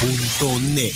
Punto net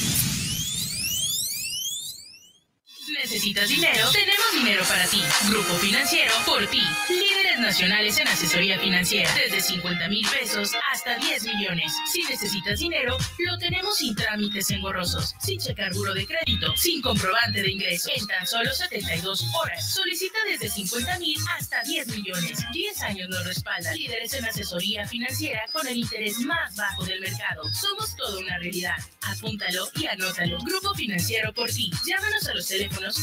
necesitas dinero, tenemos dinero para ti. Grupo Financiero por ti. Líderes nacionales en asesoría financiera, desde 50 mil pesos hasta 10 millones. Si necesitas dinero, lo tenemos sin trámites engorrosos, sin checar buro de crédito, sin comprobante de ingreso. En tan solo 72 horas. Solicita desde 50 mil hasta 10 millones. 10 años nos respalda. Líderes en asesoría financiera con el interés más bajo del mercado. Somos toda una realidad. Apúntalo y anótalo. Grupo Financiero por ti. Llámanos a los teléfonos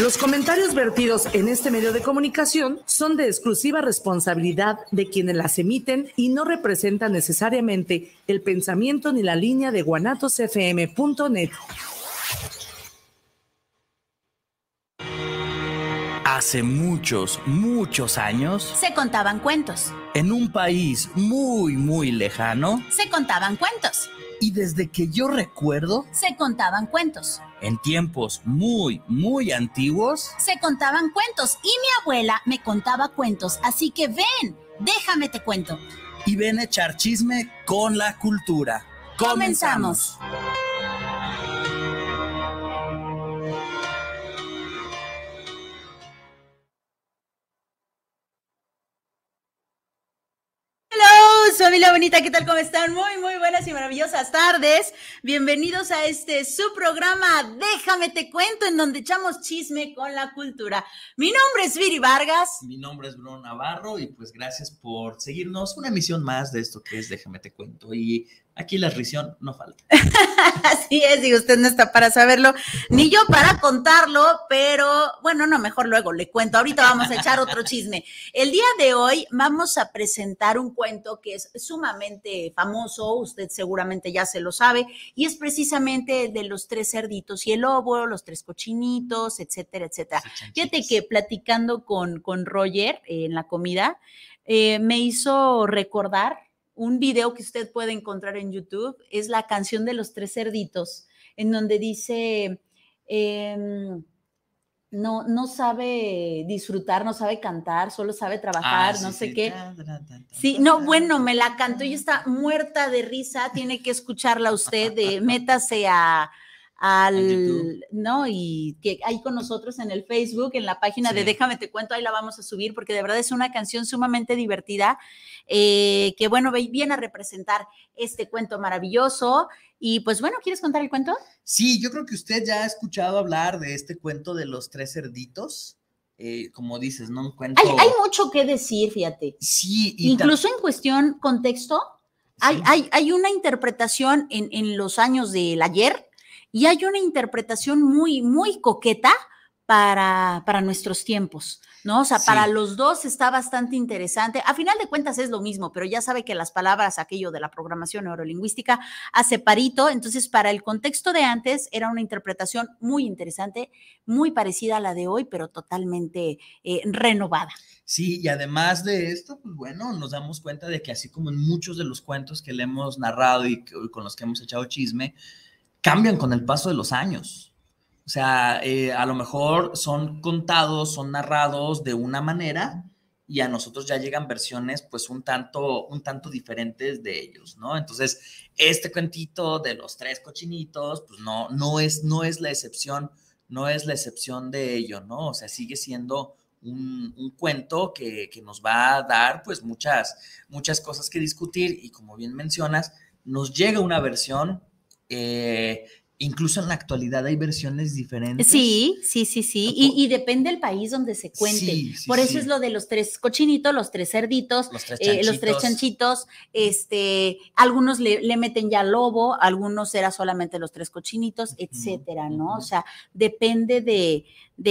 Los comentarios vertidos en este medio de comunicación son de exclusiva responsabilidad de quienes las emiten y no representan necesariamente el pensamiento ni la línea de guanatosfm.net. Hace muchos, muchos años se contaban cuentos. En un país muy, muy lejano se contaban cuentos y desde que yo recuerdo... Se contaban cuentos. En tiempos muy, muy antiguos... Se contaban cuentos y mi abuela me contaba cuentos, así que ven, déjame te cuento. Y ven a echar chisme con la cultura. Comenzamos. familia bonita, ¿qué tal? ¿Cómo están? Muy, muy buenas y maravillosas tardes. Bienvenidos a este su programa Déjame te cuento, en donde echamos chisme con la cultura. Mi nombre es Viri Vargas. Mi nombre es Bruno Navarro y pues gracias por seguirnos. Una emisión más de esto que es Déjame te cuento. Y Aquí la risión no falta. Así es, y usted no está para saberlo, ni yo para contarlo, pero bueno, no, mejor luego le cuento. Ahorita vamos a echar otro chisme. El día de hoy vamos a presentar un cuento que es sumamente famoso, usted seguramente ya se lo sabe, y es precisamente el de los tres cerditos y el lobo, los tres cochinitos, etcétera, etcétera. Fíjate que platicando con, con Roger eh, en la comida, eh, me hizo recordar un video que usted puede encontrar en YouTube, es la canción de los tres cerditos, en donde dice, em, no, no sabe disfrutar, no sabe cantar, solo sabe trabajar, no sé qué. Sí, no, bueno, me la cantó y está muerta de risa, tiene que escucharla usted, eh, métase a al, ¿no? Y que hay con nosotros en el Facebook, en la página de Déjame te cuento, ahí la vamos a subir porque de verdad es una canción sumamente divertida eh, que, bueno, viene a representar este cuento maravilloso. Y pues bueno, ¿quieres contar el cuento? Sí, yo creo que usted ya ha escuchado hablar de este cuento de los tres cerditos. Eh, como dices, ¿no? Un cuento... hay, mucho que decir, fíjate. Sí. Incluso en cuestión contexto, hay, hay, una interpretación en, en los años del ayer y hay una interpretación muy, muy coqueta para, para nuestros tiempos, ¿no? O sea, para los dos está bastante interesante. A final de cuentas es lo mismo, pero ya sabe que las palabras, aquello de la programación neurolingüística, hace parito. Entonces, para el contexto de antes, era una interpretación muy interesante, muy parecida a la de hoy, pero totalmente eh, renovada. Sí, y además de esto, pues bueno, nos damos cuenta de que así como en muchos de los cuentos que le hemos narrado y con los que hemos echado chisme, cambian con el paso de los años. O sea, eh, a lo mejor son contados, son narrados de una manera y a nosotros ya llegan versiones pues un tanto, un tanto diferentes de ellos, ¿no? Entonces, este cuentito de los tres cochinitos, pues no, no es, no es la excepción, no es la excepción de ello, ¿no? O sea, sigue siendo un, cuento que, que, nos va a dar pues muchas, muchas cosas que discutir y como bien mencionas, nos llega una versión eh, incluso en la actualidad hay versiones diferentes. Sí, sí, sí, sí. Y, depende del país donde se cuente. Por eso es lo de los tres cochinitos, los tres cerditos, los tres eh, chanchitos. este, algunos le, meten ya lobo, algunos era solamente los tres cochinitos, etcétera, ¿no? O sea, depende de,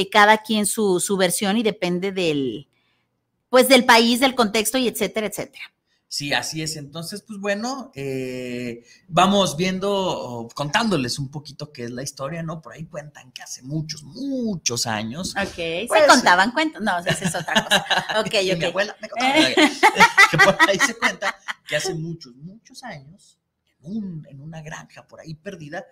cada quien su, su versión y depende del, pues del país, del contexto y etcétera, etcétera. Sí, así es. Entonces, pues bueno, eh, vamos viendo, contándoles un poquito qué es la historia, ¿no? Por ahí cuentan que hace muchos, muchos años. Ok, pues, se contaban cuentos. No, esa es otra cosa. Ok, ok. me eh. que por ahí se cuenta que hace muchos, muchos años, en, una granja por ahí perdida,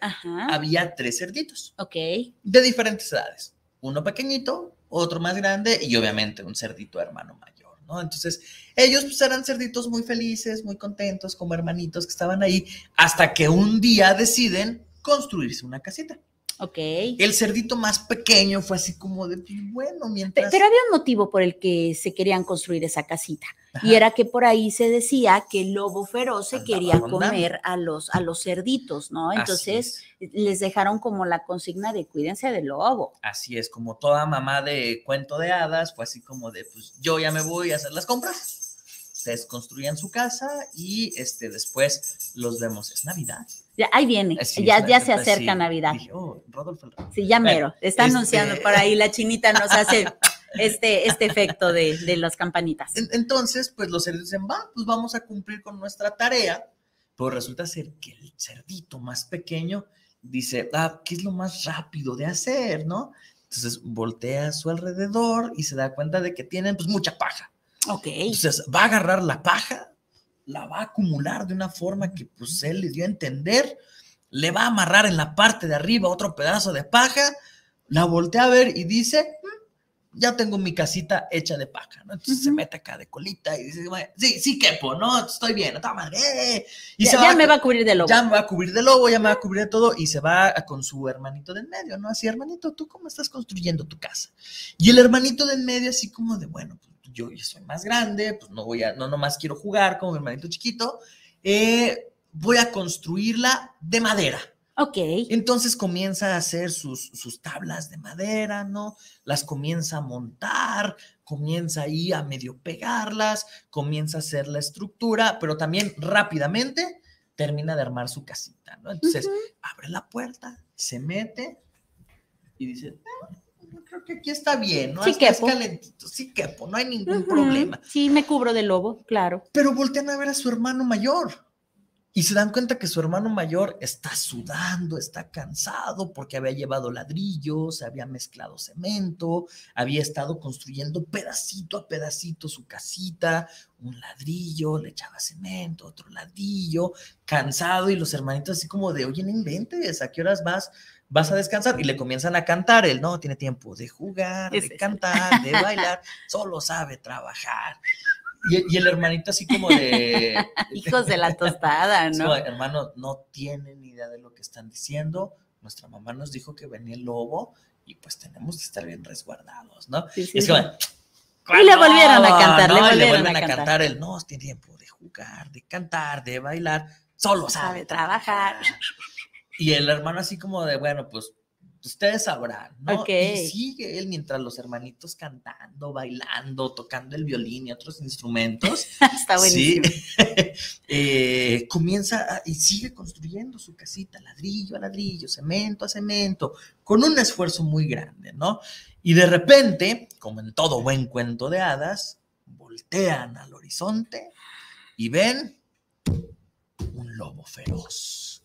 había tres cerditos. Ok. De diferentes edades. Uno pequeñito, otro más grande y obviamente un cerdito hermano mayor. Entonces, ellos pues, eran cerditos muy felices, muy contentos, como hermanitos que estaban ahí, hasta que un día deciden construirse una casita. Ok. El cerdito más pequeño fue así como de, pues, bueno, mientras... Pero había un motivo por el que se querían construir esa casita. Y era que por ahí se decía que el lobo feroz se quería comer a los, a los cerditos, ¿no? Entonces les dejaron como la consigna de cuídense del lobo. Así es, como toda mamá de cuento de hadas, fue así como de, pues yo ya me voy a hacer las compras ustedes construyan su casa y este, después los vemos. Es Navidad. Ya, ahí viene, ya, ya se acerca Navidad. Oh, sí, ya mero. Está este anunciando por ahí, la chinita nos hace este, este efecto de, de las campanitas. Entonces, pues los cerdos dicen, va, pues vamos a cumplir con nuestra tarea. Pero resulta ser que el cerdito más pequeño dice, ah, ¿qué es lo más rápido de hacer, no? Entonces voltea a su alrededor y se da cuenta de que tienen pues mucha paja. Ok. Entonces, va a agarrar la paja, la va a acumular de una forma que pues él le dio a entender, le va a amarrar en la parte de arriba otro pedazo de paja, la voltea a ver y dice, mm, ya tengo mi casita hecha de paja, ¿no? Entonces se mete acá de colita y dice, sí, sí, quepo, ¿no? Estoy bien, está madre. Y ya, me va a cubrir de lobo. Ya me va a cubrir de lobo, ya me va a cubrir de todo y se va con su hermanito del medio, ¿no? Así, hermanito, ¿tú cómo estás construyendo tu casa? Y el hermanito del medio así como de, bueno, pues yo ya soy más grande, pues no voy a, no más quiero jugar con mi hermanito chiquito, eh, voy a construirla de madera. Ok. Entonces comienza a hacer sus, tablas de madera, ¿no? Las comienza a montar, comienza ahí a medio pegarlas, comienza a hacer la estructura, pero también rápidamente termina de armar su casita, ¿no? Entonces abre la puerta, se mete y dice, ah, yo creo que aquí está bien, ¿no? Sí, quepo. calentito, sí, quepo, no hay ningún problema. Sí, me cubro de lobo, claro. Pero voltean a ver a su hermano mayor. Y se dan cuenta que su hermano mayor está sudando, está cansado porque había llevado ladrillos, había mezclado cemento, había estado construyendo pedacito a pedacito su casita, un ladrillo, le echaba cemento, otro ladrillo, cansado y los hermanitos así como de, oye, no inventes, ¿a qué horas vas? Vas a descansar y le comienzan a cantar, él no tiene tiempo de jugar, de cantar, de bailar, solo sabe trabajar. Y, el hermanito así como de... Hijos de la tostada, ¿no? hermano, no tienen idea de lo que están diciendo. Nuestra mamá nos dijo que venía el lobo y pues tenemos que estar bien resguardados, ¿no? y es y le volvieron a cantar, no, le volvieron a, cantar. el no, tiene tiempo de jugar, de cantar, de bailar, solo sabe trabajar. Y el hermano así como de, bueno, pues ustedes sabrán, ¿no? Y sigue él mientras los hermanitos cantando, bailando, tocando el violín y otros instrumentos. Está buenísimo. Eh, comienza y sigue construyendo su casita ladrillo a ladrillo, cemento a cemento, con un esfuerzo muy grande, ¿no? Y de repente, como en todo buen cuento de hadas, voltean al horizonte y ven un lobo feroz,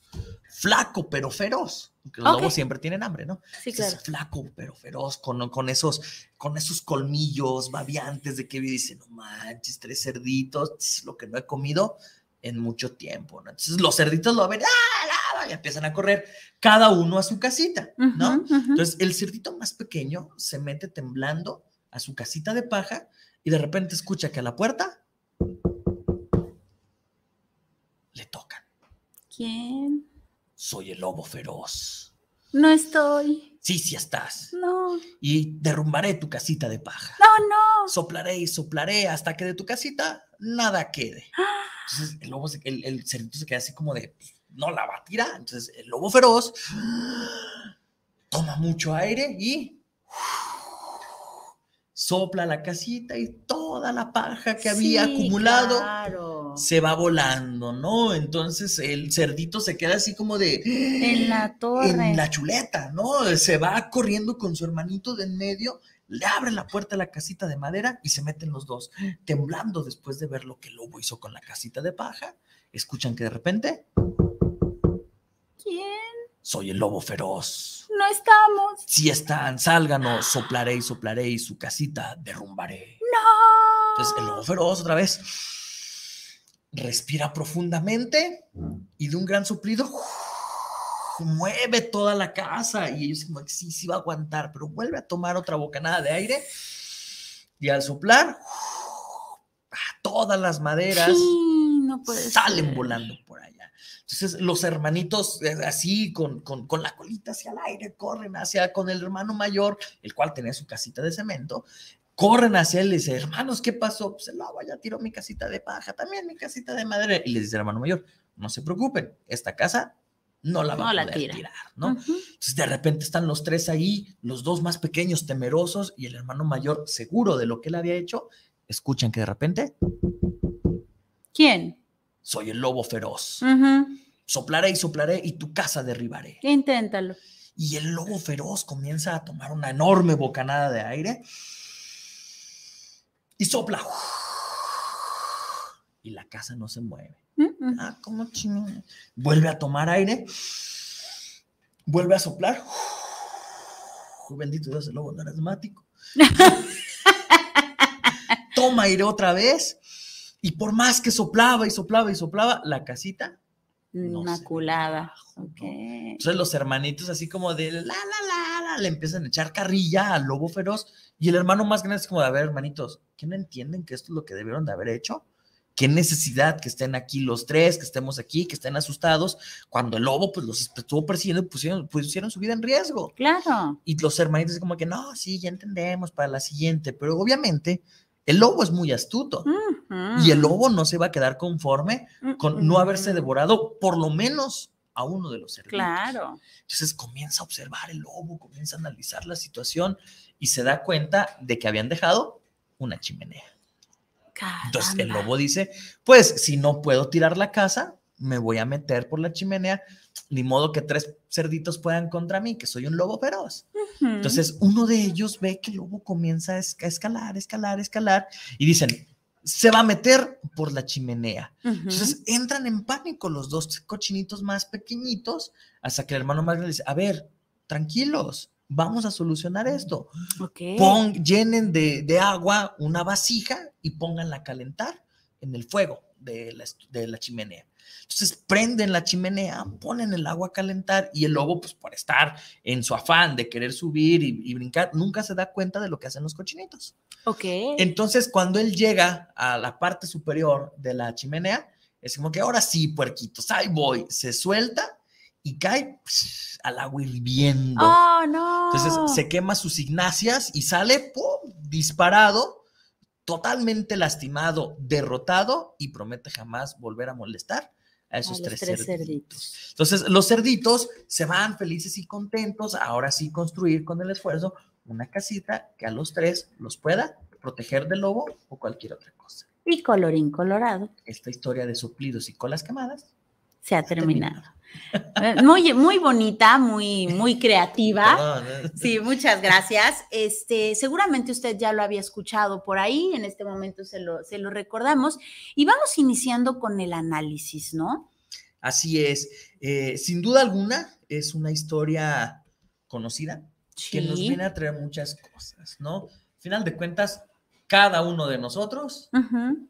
flaco pero feroz porque los lobos siempre tienen hambre, ¿no? Sí, claro. Es flaco, pero feroz, con, esos, con esos colmillos babiantes de que dice, no manches, tres cerditos, lo que no he comido en mucho tiempo, ¿no? Entonces los cerditos lo ven, ¡ah, y empiezan a correr, cada uno a su casita, ¿no? Entonces el cerdito más pequeño se mete temblando a su casita de paja y de repente escucha que a la puerta le tocan. ¿Quién? soy el lobo feroz. No estoy. Sí, sí estás. No. Y derrumbaré tu casita de paja. No, no. Soplaré y soplaré hasta que de tu casita nada quede. Entonces el lobo, el, se queda así como de, no la va a tirar. Entonces el lobo feroz toma mucho aire y sopla la casita y toda la paja que había acumulado claro se va volando, ¿no? Entonces el cerdito se queda así como de... En la torre. En la chuleta, ¿no? Se va corriendo con su hermanito de en medio, le abre la puerta a la casita de madera y se meten los dos, temblando después de ver lo que el lobo hizo con la casita de paja. Escuchan que de repente... ¿Quién? Soy el lobo feroz. No estamos. Si están, o soplaré y soplaré y su casita derrumbaré. No. Entonces el lobo feroz otra vez respira profundamente y de un gran suplido mueve toda la casa y ellos como sí, sí va a aguantar, pero vuelve a tomar otra bocanada de aire y al soplar todas las maderas salen volando por allá. Entonces los hermanitos eh, así con, con, la colita hacia el aire corren hacia con el hermano mayor, el cual tenía su casita de cemento, corren hacia él y dicen, hermanos, ¿qué pasó? Pues el agua ya tiró mi casita de paja, también mi casita de madera. Y le dice el hermano mayor, no se preocupen, esta casa no la va a poder tirar, ¿no? Entonces de repente están los tres ahí, los dos más pequeños temerosos y el hermano mayor seguro de lo que él había hecho, escuchan que de repente... ¿Quién? Soy el lobo feroz. Soplaré y soplaré y tu casa derribaré. Inténtalo. Y el lobo feroz comienza a tomar una enorme bocanada de aire y sopla. Y la casa no se mueve. Ah, como chingón? Vuelve a tomar aire. Vuelve a soplar. Bendito Dios, el lobo no Toma aire otra vez. Y por más que soplaba y soplaba y soplaba, la casita Inmaculada. Entonces los hermanitos así como de la, la, la, la, le empiezan a echar carrilla al lobo feroz y el hermano más grande es como de, a ver, hermanitos, ¿qué no entienden que esto es lo que debieron de haber hecho? ¿Qué necesidad que estén aquí los tres, que estemos aquí, que estén asustados, cuando el lobo pues los estuvo persiguiendo y pusieron, su vida en riesgo? Claro. Y los hermanitos como que, no, sí, ya entendemos para la siguiente, pero obviamente el lobo es muy astuto. Mm. Y el lobo mm. no se va a quedar conforme con no haberse devorado por lo menos a uno de los cerditos. Claro. Entonces comienza a observar el lobo, comienza a analizar la situación y se da cuenta de que habían dejado una chimenea. Entonces el lobo dice, pues si no puedo tirar la casa, me voy a meter por la chimenea, ni modo que tres cerditos puedan contra mí, que soy un lobo feroz. Entonces uno de ellos ve que el lobo comienza a escalar, escalar, escalar y dicen, se va a meter por la chimenea. Entonces entran en pánico los dos cochinitos más pequeñitos hasta que el hermano más grande dice, a ver, tranquilos, vamos a solucionar esto. llenen de, agua una vasija y pónganla a calentar en el fuego de la chimenea. Entonces prenden la chimenea, ponen el agua a calentar y el lobo, pues por estar en su afán de querer subir y, brincar, nunca se da cuenta de lo que hacen los cochinitos. Ok. Entonces cuando él llega a la parte superior de la chimenea, es como que ahora sí, puerquitos, ahí voy, se suelta y cae al agua hirviendo. Oh, no. Entonces se quema sus ignacias y sale disparado, totalmente lastimado, derrotado y promete jamás volver a molestar a esos tres, cerditos. Entonces, los cerditos se van felices y contentos, ahora sí construir con el esfuerzo una casita que a los tres los pueda proteger del lobo o cualquier otra cosa. Y colorín colorado. Esta historia de suplidos y colas quemadas se ha, terminado. Eh, muy, muy bonita, muy, muy creativa. ¿eh? Sí, muchas gracias. Este, seguramente usted ya lo había escuchado por ahí, en este momento se lo, recordamos. Y vamos iniciando con el análisis, ¿no? Así es. Eh, sin duda alguna, es una historia conocida que nos viene a traer muchas cosas, ¿no? Final de cuentas, cada uno de nosotros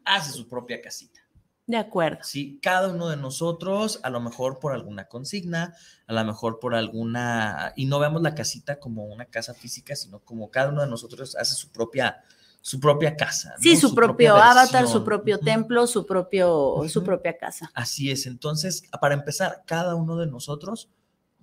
hace su propia casita. De acuerdo. Sí, cada uno de nosotros, a lo mejor por alguna consigna, a lo mejor por alguna, y no veamos la casita como una casa física, sino como cada uno de nosotros hace su propia, su propia casa. Sí, su, propio avatar, su propio templo, su, propio, su propia casa. Así es. Entonces, para empezar, cada uno de nosotros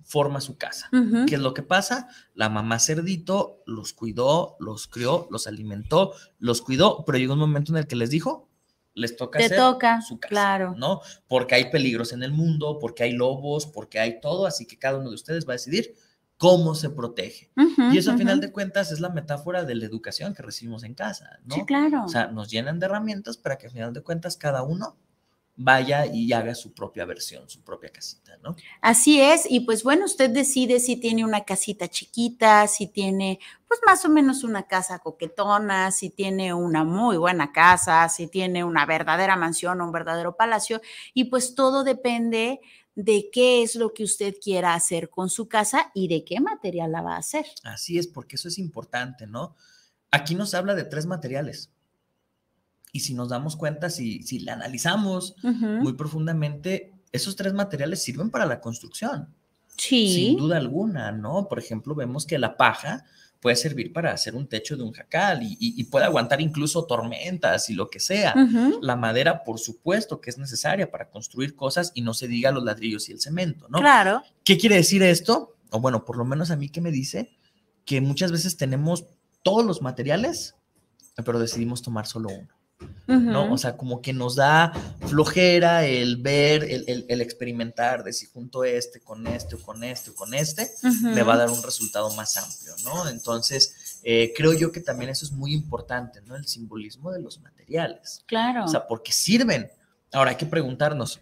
forma su casa. ¿Qué es lo que pasa? La mamá cerdito los cuidó, los crió, los alimentó, los cuidó, pero llegó un momento en el que les dijo, les toca hacer su casa, claro. ¿no? Porque hay peligros en el mundo, porque hay lobos, porque hay todo, así que cada uno de ustedes va a decidir cómo se protege. y eso, a final de cuentas, es la metáfora de la educación que recibimos en casa, ¿no? Sí, claro. O sea, nos llenan de herramientas para que, a final de cuentas, cada uno vaya y haga su propia versión, su propia casita, ¿no? Así es, y pues bueno, usted decide si tiene una casita chiquita, si tiene pues más o menos una casa coquetona, si tiene una muy buena casa, si tiene una verdadera mansión o un verdadero palacio, y pues todo depende de qué es lo que usted quiera hacer con su casa y de qué material la va a hacer. Así es, porque eso es importante, ¿no? Aquí nos habla de tres materiales. Y si nos damos cuenta, si, si la analizamos muy profundamente, esos tres materiales sirven para la construcción. Sí. Sin duda alguna, ¿no? Por ejemplo, vemos que la paja puede servir para hacer un techo de un jacal y, puede aguantar incluso tormentas y lo que sea. La madera, por supuesto, que es necesaria para construir cosas y no se diga los ladrillos y el cemento, ¿no? Claro. ¿Qué quiere decir esto? O bueno, por lo menos a mí que me dice que muchas veces tenemos todos los materiales, pero decidimos tomar solo uno. ¿no? O sea, como que nos da flojera el ver, el, experimentar de si junto este con este o con este o con este, me le va a dar un resultado más amplio, ¿no? Entonces, eh, creo yo que también eso es muy importante, ¿no? El simbolismo de los materiales. Claro. O sea, porque sirven. Ahora hay que preguntarnos,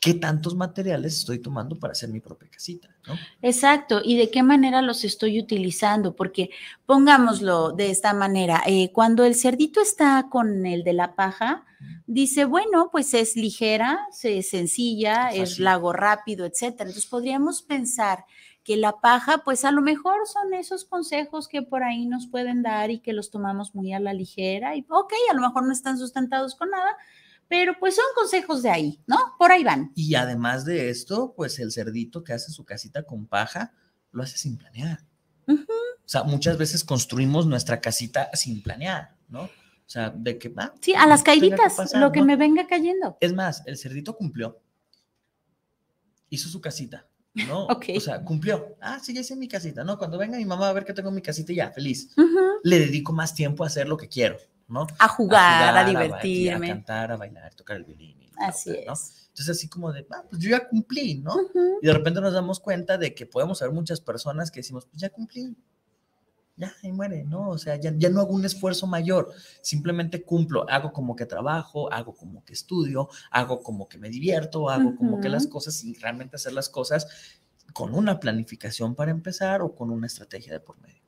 qué tantos materiales estoy tomando para hacer mi propia casita. ¿no? Exacto, y de qué manera los estoy utilizando, porque pongámoslo de esta manera, eh, cuando el cerdito está con el de la paja, dice, bueno, pues es ligera, es sencilla, es, es lago rápido, etc. Entonces podríamos pensar que la paja, pues a lo mejor son esos consejos que por ahí nos pueden dar y que los tomamos muy a la ligera y, ok, a lo mejor no están sustentados con nada, pero pues son consejos de ahí, ¿no? Por ahí van. Y además de esto, pues el cerdito que hace su casita con paja, lo hace sin planear. O sea, muchas veces construimos nuestra casita sin planear, ¿no? O sea, de que va. Ah, sí, a las caíditas, lo que me venga cayendo. Es más, el cerdito cumplió. Hizo su casita, ¿no? O sea, cumplió. Ah, sí, ya hice mi casita, ¿no? Cuando venga mi mamá a ver que tengo mi casita, ya, feliz. Le dedico más tiempo a hacer lo que quiero, a jugar, a, divertirme. A, cantar, a bailar, tocar el violín. así es. Entonces, así como de, ah, pues yo ya cumplí, ¿no? Y de repente nos damos cuenta de que podemos haber muchas personas que decimos, pues ya cumplí, ya, y muere, ¿no? O sea, ya, no hago un esfuerzo mayor, simplemente cumplo, hago como que trabajo, hago como que estudio, hago como que me divierto, hago como que las cosas, y realmente hacer las cosas con una planificación para empezar o con una estrategia de por medio.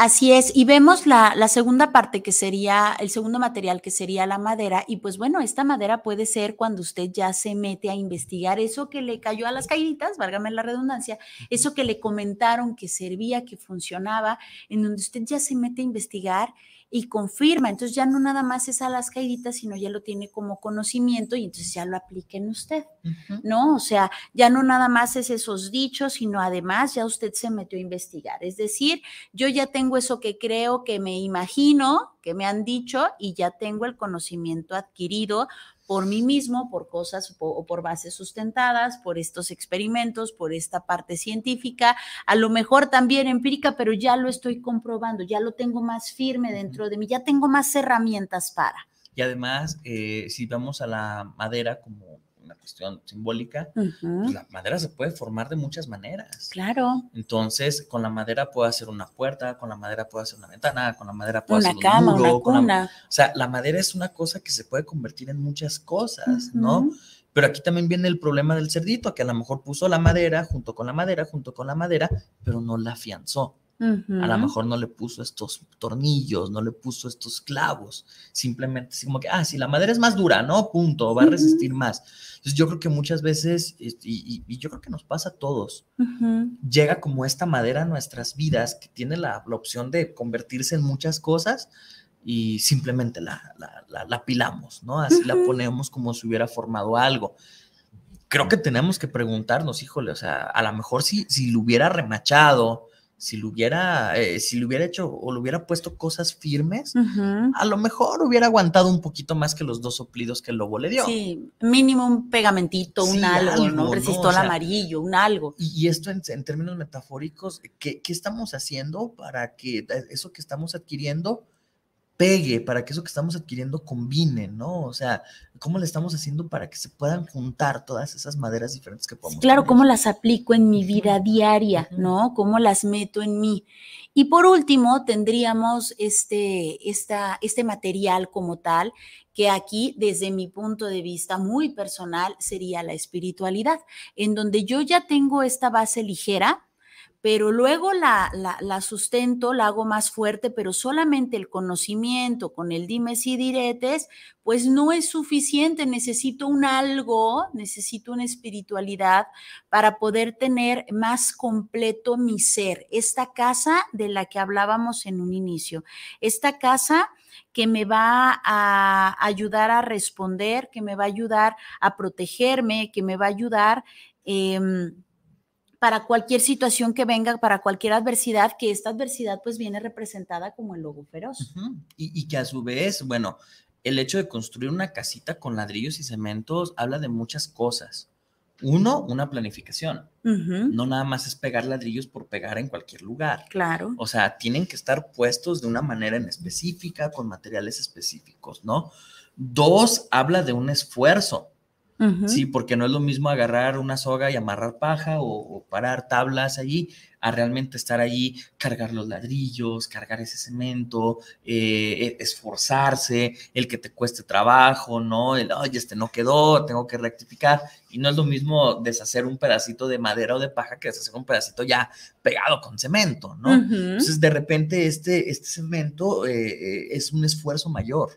Así es, y vemos la, segunda parte que sería, el segundo material que sería la madera, y pues bueno, esta madera puede ser cuando usted ya se mete a investigar eso que le cayó a las caídas, válgame la redundancia, eso que le comentaron que servía, que funcionaba, en donde usted ya se mete a investigar y confirma. Entonces ya no nada más es a las caíditas, sino ya lo tiene como conocimiento y entonces ya lo apliquen en usted, ¿no? O sea, ya no nada más es esos dichos, sino además ya usted se metió a investigar. Es decir, yo ya tengo eso que creo, que me imagino, que me han dicho y ya tengo el conocimiento adquirido por mí mismo, por cosas o por bases sustentadas, por estos experimentos, por esta parte científica, a lo mejor también empírica, pero ya lo estoy comprobando, ya lo tengo más firme dentro de mí, ya tengo más herramientas para. Y además, eh, si vamos a la madera como simbólica, pues, la madera se puede formar de muchas maneras. Claro. Entonces, con la madera puedo hacer una puerta, con la madera puedo hacer una ventana, con la madera puedo una hacer cama, una cuna. o sea, la madera es una cosa que se puede convertir en muchas cosas, ¿no? Pero aquí también viene el problema del cerdito, que a lo mejor puso la madera junto con la madera, junto con la madera, pero no la afianzó. A lo mejor no le puso estos tornillos, no le puso estos clavos, simplemente así como que, ah, si la madera es más dura, ¿no? Punto, va a resistir más. Entonces yo creo que muchas veces, este, y, yo creo que nos pasa a todos, llega como esta madera a nuestras vidas que tiene la, opción de convertirse en muchas cosas y simplemente la, pilamos, ¿no? Así la ponemos como si hubiera formado algo creo que tenemos que preguntarnos, híjole, o sea, a lo mejor si, si lo hubiera remachado, si lo hubiera, eh, si lo hubiera hecho o lo hubiera puesto cosas firmes, a lo mejor hubiera aguantado un poquito más que los dos soplidos que el lobo le dio. Sí, mínimo un pegamentito, un algo, ¿no? un amarillo, un algo. Y, esto en, términos metafóricos, ¿qué, ¿qué, estamos haciendo para que eh, eso que estamos adquiriendo pegue, para que eso que estamos adquiriendo combine, ¿no? O sea, ¿cómo le estamos haciendo para que se puedan juntar todas esas maderas diferentes que podemos? Claro, ¿cómo las aplico en mi vida diaria, ¿no? ¿Cómo las meto en mí? Y por último, tendríamos este, esta, este material como tal, que aquí, desde mi punto de vista muy personal, sería la espiritualidad, en donde yo ya tengo esta base ligera pero luego la, sustento, la hago más fuerte, pero solamente el conocimiento con el dimes y diretes, pues no es suficiente. Necesito un algo, necesito una espiritualidad para poder tener más completo mi ser. Esta casa de la que hablábamos en un inicio, esta casa que me va a ayudar a responder, que me va a ayudar a protegerme, que me va a ayudar... Em, para cualquier situación que venga, para cualquier adversidad, que esta adversidad pues viene representada como el lobo feroz. y, que a su vez, bueno, el hecho de construir una casita con ladrillos y cementos habla de muchas cosas. Uno, una planificación. No nada más es pegar ladrillos por pegar en cualquier lugar. Claro. O sea, tienen que estar puestos de una manera en específica, con materiales específicos, ¿no? Dos, habla de un esfuerzo. Sí, porque no es lo mismo agarrar una soga y amarrar paja o, parar tablas allí, a realmente estar allí, cargar los ladrillos, cargar ese cemento, eh, e, esforzarse, el que te cueste trabajo, ¿no? El, oye, este no quedó, tengo que rectificar. Y no es lo mismo deshacer un pedacito de madera o de paja que deshacer un pedacito ya pegado con cemento, ¿no? Entonces, de repente, este, este cemento eh, eh, es un esfuerzo mayor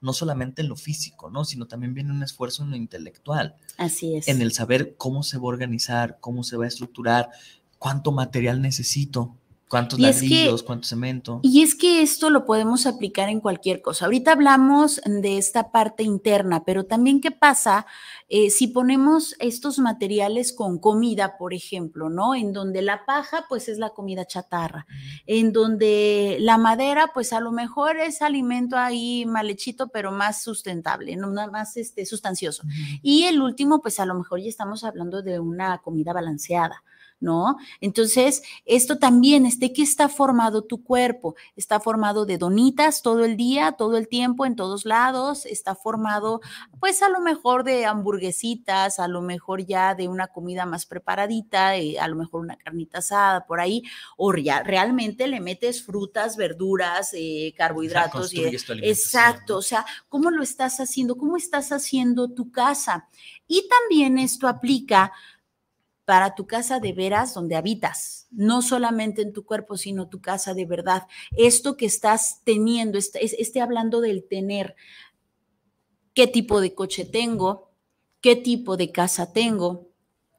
no solamente en lo físico, ¿no? Sino también viene un esfuerzo en lo intelectual. Así es. En el saber cómo se va a organizar, cómo se va a estructurar, cuánto material necesito, ¿Cuántos y ladrillos? ¿Cuánto cemento? Y es que esto lo podemos aplicar en cualquier cosa. Ahorita hablamos de esta parte interna, pero también qué pasa eh, si ponemos estos materiales con comida, por ejemplo, ¿no? En donde la paja, pues es la comida chatarra. En donde la madera, pues a lo mejor es alimento ahí malechito, pero más sustentable, ¿no? más este, sustancioso. Y el último, pues a lo mejor ya estamos hablando de una comida balanceada. ¿no? Entonces, esto también de este, qué está formado tu cuerpo. Está formado de donitas todo el día, todo el tiempo, en todos lados. Está formado, pues a lo mejor de hamburguesitas, a lo mejor ya de una comida más preparadita, eh, a lo mejor una carnita asada por ahí, o ya realmente le metes frutas, verduras, eh, carbohidratos. exacto, o sea, ¿cómo lo estás haciendo? ¿Cómo estás haciendo tu casa? Y también esto aplica para tu casa de veras donde habitas, no solamente en tu cuerpo, sino tu casa de verdad. Esto que estás teniendo, este, hablando del tener, qué tipo de coche tengo, qué tipo de casa tengo,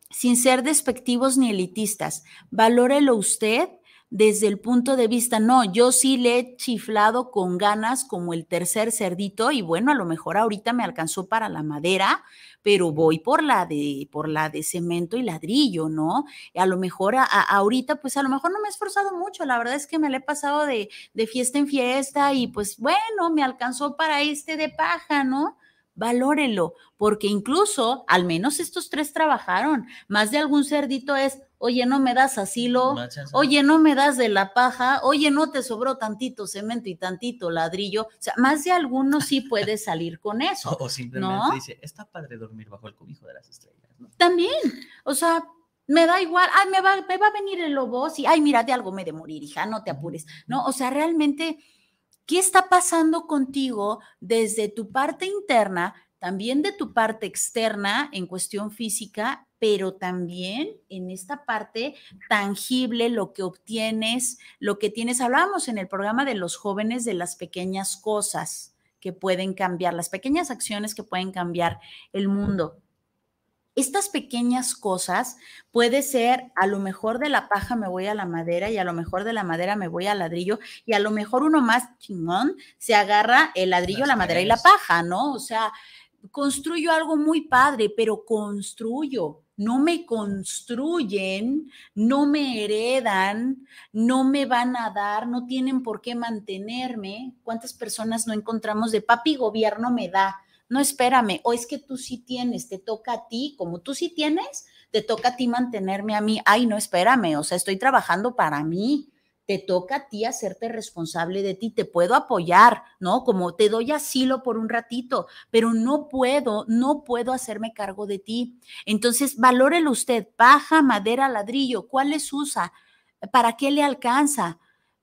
sin ser despectivos ni elitistas, valórelo usted desde el punto de vista, no, yo sí le he chiflado con ganas como el tercer cerdito y bueno, a lo mejor ahorita me alcanzó para la madera, pero voy por la de por la de cemento y ladrillo, ¿no? A lo mejor a, ahorita pues a lo mejor no me he esforzado mucho, la verdad es que me la he pasado de, de fiesta en fiesta y pues bueno, me alcanzó para este de paja, ¿no? valórelo, porque incluso al menos estos tres trabajaron. Más de algún cerdito es, oye, no me das asilo, oye, no me das de la paja, oye, no te sobró tantito cemento y tantito ladrillo. O sea, más de alguno sí puede salir con eso. o, simplemente dice, está padre dormir bajo el cobijo de las estrellas. También, o sea, me da igual, ay, me va, me va a venir el lobo, sí, ay, mira, de algo me de morir, hija, no te apures. No, o sea, realmente ¿Qué está pasando contigo desde tu parte interna, también de tu parte externa en cuestión física, pero también en esta parte tangible, lo que obtienes, lo que tienes? Hablábamos en el programa de los jóvenes de las pequeñas cosas que pueden cambiar, las pequeñas acciones que pueden cambiar el mundo estas pequeñas cosas puede ser a lo mejor de la paja me voy a la madera y a lo mejor de la madera me voy al ladrillo y a lo mejor uno más chingón se agarra el ladrillo, la madera y la paja, ¿no? O sea, construyo algo muy padre, pero construyo. No me construyen, no me heredan, no me van a dar, no tienen por qué mantenerme. ¿Cuántas personas no encontramos de papi gobierno me da? no espérame, o es que tú sí tienes, te toca a ti, como tú sí tienes, te toca a ti mantenerme a mí, ay, no espérame, o sea, estoy trabajando para mí, te toca a ti hacerte responsable de ti, te puedo apoyar, ¿no? Como te doy asilo por un ratito, pero no puedo, no puedo hacerme cargo de ti. Entonces, valórelo usted, paja, madera, ladrillo, ¿Cuál ¿cuáles usa? ¿Para qué le alcanza?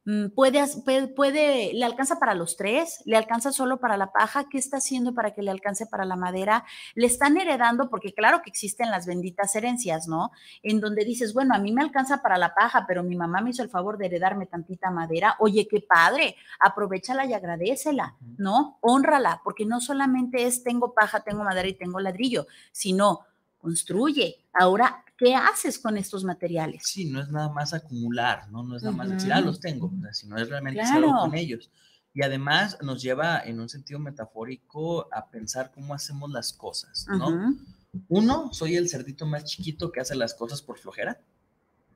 Mm, puede, le alcanza para los tres, le alcanza solo para la paja, ¿qué está haciendo para que le alcance para la madera? Le están heredando, porque claro que existen las benditas herencias, ¿no? En donde dices, bueno, a mí me alcanza para la paja, pero mi mamá me hizo el favor de heredarme tantita madera, oye, qué padre, aprovechala y agradecela, ¿no? Honrala, porque no solamente es tengo paja, tengo madera y tengo ladrillo, sino construye. Ahora, ¿qué haces con estos materiales? Sí, no es nada más acumular, no, no es nada más decir, ah, los tengo, sino es realmente claro. con ellos. Y además nos lleva en un sentido metafórico a pensar cómo hacemos las cosas, ¿no? Uno, soy el cerdito más chiquito que hace las cosas por flojera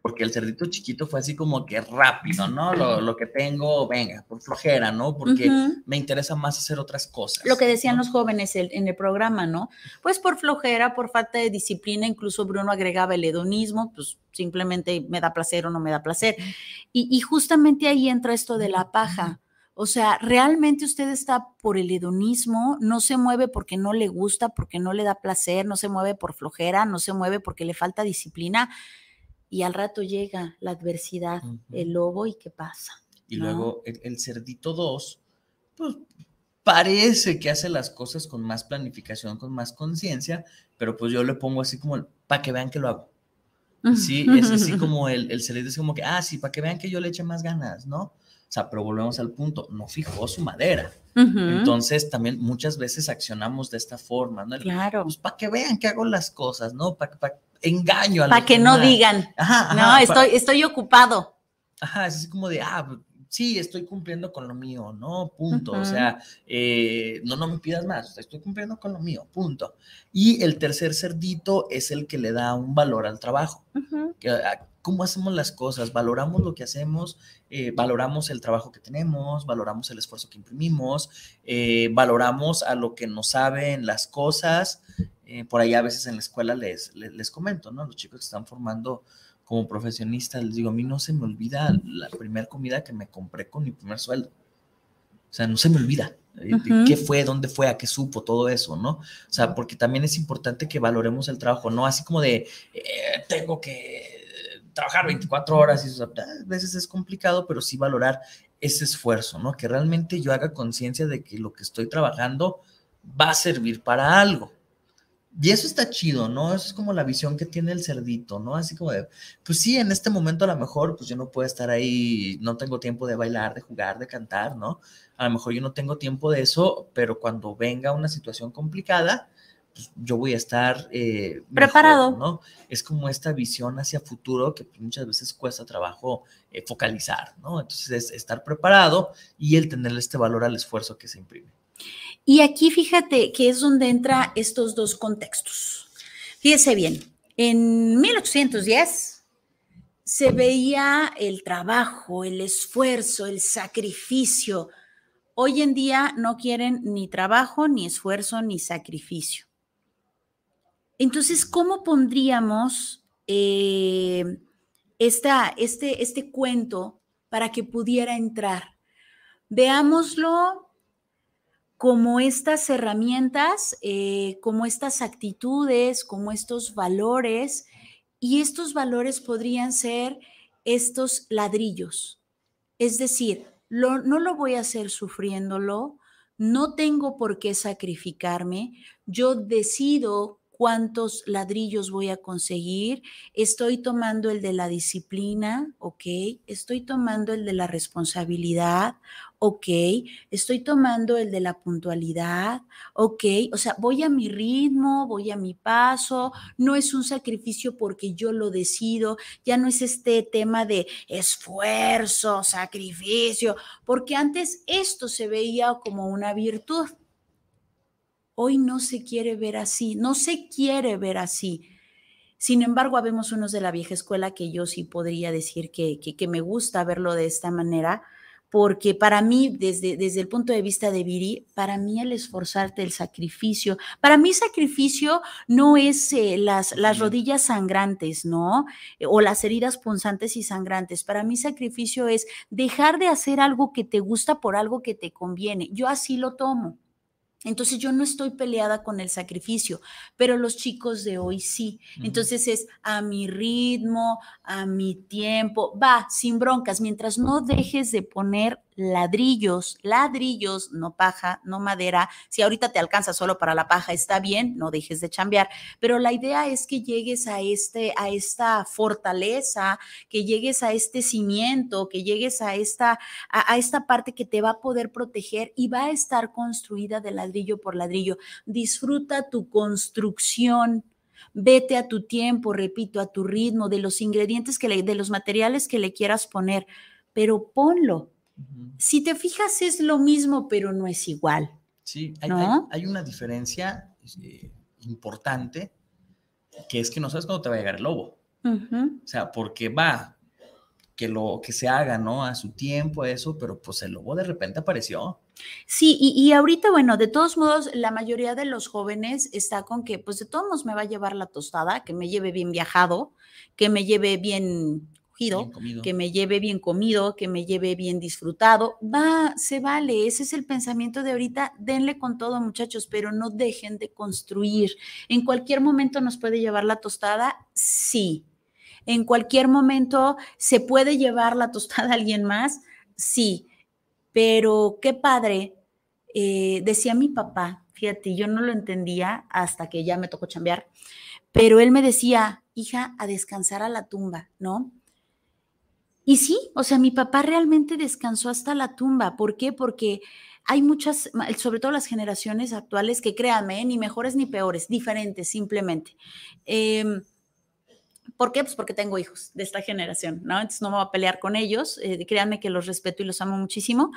porque el cerdito chiquito fue así como que rápido, ¿no? Lo, que tengo, venga, por flojera, ¿no? Porque me interesa más hacer otras cosas. Lo que decían los jóvenes en el programa, ¿no? Pues por flojera, por falta de disciplina, incluso Bruno agregaba el hedonismo, pues simplemente me da placer o no me da placer. Y, y justamente ahí entra esto de la paja. O sea, realmente usted está por el hedonismo, no se mueve porque no le gusta, porque no le da placer, no se mueve por flojera, no se mueve porque le falta disciplina y al rato llega la adversidad, el lobo y qué pasa. Y luego el, cerdito 2, pues parece que hace las cosas con más planificación, con más conciencia, pero pues yo le pongo así como para que vean que lo hago. Sí, es así como el, el cerdito es como que, ah, sí, para que vean que yo le eche más ganas, ¿no? O sea, pero volvemos al punto, no fijó su madera. Entonces, también muchas veces accionamos de esta forma, ¿no? claro. Pues para que vean que hago las cosas, ¿no? Para que engaño a Para que no digan, no, estoy, estoy ocupado. Ajá, es como de, ah, pues, sí, estoy cumpliendo con lo mío, ¿no? Punto. O sea, eh, no, no me pidas más, estoy cumpliendo con lo mío, punto. Y el tercer cerdito es el que le da un valor al trabajo. Ajá. Ah, cómo hacemos las cosas, valoramos lo que hacemos, eh, valoramos el trabajo que tenemos, valoramos el esfuerzo que imprimimos, eh, valoramos a lo que nos saben las cosas. Eh, por ahí a veces en la escuela les, les, comento, ¿no? Los chicos que están formando como profesionistas, les digo, a mí no se me olvida la primera comida que me compré con mi primer sueldo. O sea, no se me olvida. ¿Qué fue? ¿Dónde fue? ¿A qué supo? Todo eso, ¿no? O sea, porque también es importante que valoremos el trabajo, ¿no? Así como de, tengo que trabajar 24 horas y eso, pues, a veces es complicado, pero sí valorar ese esfuerzo, ¿no? Que realmente yo haga conciencia de que lo que estoy trabajando va a servir para algo. Y eso está chido, ¿no? Eso es como la visión que tiene el cerdito, ¿no? Así como de, pues sí, en este momento a lo mejor, pues yo no puedo estar ahí, no tengo tiempo de bailar, de jugar, de cantar, ¿no? A lo mejor yo no tengo tiempo de eso, pero cuando venga una situación complicada, pues, yo voy a estar eh, preparado. ¿no? Es como esta visión hacia futuro que pues, muchas veces cuesta trabajo eh, focalizar, ¿no? Entonces es estar preparado y el tener este valor al esfuerzo que se imprime. Y aquí fíjate que es donde entra estos dos contextos. Fíjese bien, en 1810 se veía el trabajo, el esfuerzo, el sacrificio. Hoy en día no quieren ni trabajo, ni esfuerzo, ni sacrificio. Entonces, ¿cómo pondríamos eh, este, este cuento para que pudiera entrar? Veámoslo como estas herramientas, eh, como estas actitudes, como estos valores, y estos valores podrían ser estos ladrillos. Es decir, no lo voy a hacer sufriéndolo, no tengo por qué sacrificarme, yo decido cuántos ladrillos voy a conseguir, estoy tomando el de la disciplina, ok, estoy tomando el de la responsabilidad, ok, estoy tomando el de la puntualidad, ok, o sea, voy a mi ritmo, voy a mi paso, no es un sacrificio porque yo lo decido, ya no es este tema de esfuerzo, sacrificio, porque antes esto se veía como una virtud. Hoy no se quiere ver así, no se quiere ver así. Sin embargo, habemos unos de la vieja escuela que yo sí podría decir que, que, me gusta verlo de esta manera, porque para mí, desde, desde el punto de vista de Viri, para mí el esforzarte, el sacrificio, para mí sacrificio no es eh, las, las rodillas sangrantes, ¿no? O las heridas punzantes y sangrantes. Para mí sacrificio es dejar de hacer algo que te gusta por algo que te conviene. Yo así lo tomo. Entonces yo no estoy peleada con el sacrificio, pero los chicos de hoy sí. Entonces es a mi ritmo, a mi tiempo, va, sin broncas, mientras no dejes de poner ladrillos, ladrillos, no paja, no madera. Si ahorita te alcanza solo para la paja, está bien, no dejes de chambear, pero la idea es que llegues a este a esta fortaleza, que llegues a este cimiento, que llegues a esta a, esta parte que te va a poder proteger y va a estar construida de ladrillo por ladrillo. Disfruta tu construcción vete a tu tiempo, repito, a tu ritmo, de los ingredientes que le, de los materiales que le quieras poner, pero ponlo, si te fijas, es lo mismo, pero no es igual. Sí, hay, una diferencia eh, importante, que es que no sabes cuándo te va a llegar el lobo. O sea, porque va, que lo que se haga, ¿no? A su tiempo, eso, pero pues el lobo de repente apareció. Sí, y, y, ahorita, bueno, de todos modos, la mayoría de los jóvenes está con que, pues de todos modos me va a llevar la tostada, que me lleve bien viajado, que me lleve bien que me lleve bien comido, que me lleve bien disfrutado. Va, se vale, ese es el pensamiento de ahorita, denle con todo muchachos, pero no dejen de construir. En cualquier momento nos puede llevar la tostada, sí. En cualquier momento se puede llevar la tostada a alguien más, sí. Pero qué padre, eh, decía mi papá, fíjate, yo no lo entendía hasta que ya me tocó chambear, pero él me decía, hija, a descansar a la tumba, ¿no? Y sí, o sea, mi papá realmente descansó hasta la tumba. ¿Por qué? Porque hay muchas, sobre todo las generaciones actuales, que créanme, ¿eh? ni mejores ni peores, diferentes simplemente. Em, ¿Por qué? Pues porque tengo hijos de esta generación, ¿no? Entonces no me voy a pelear con ellos. Eh, créanme que los respeto y los amo muchísimo.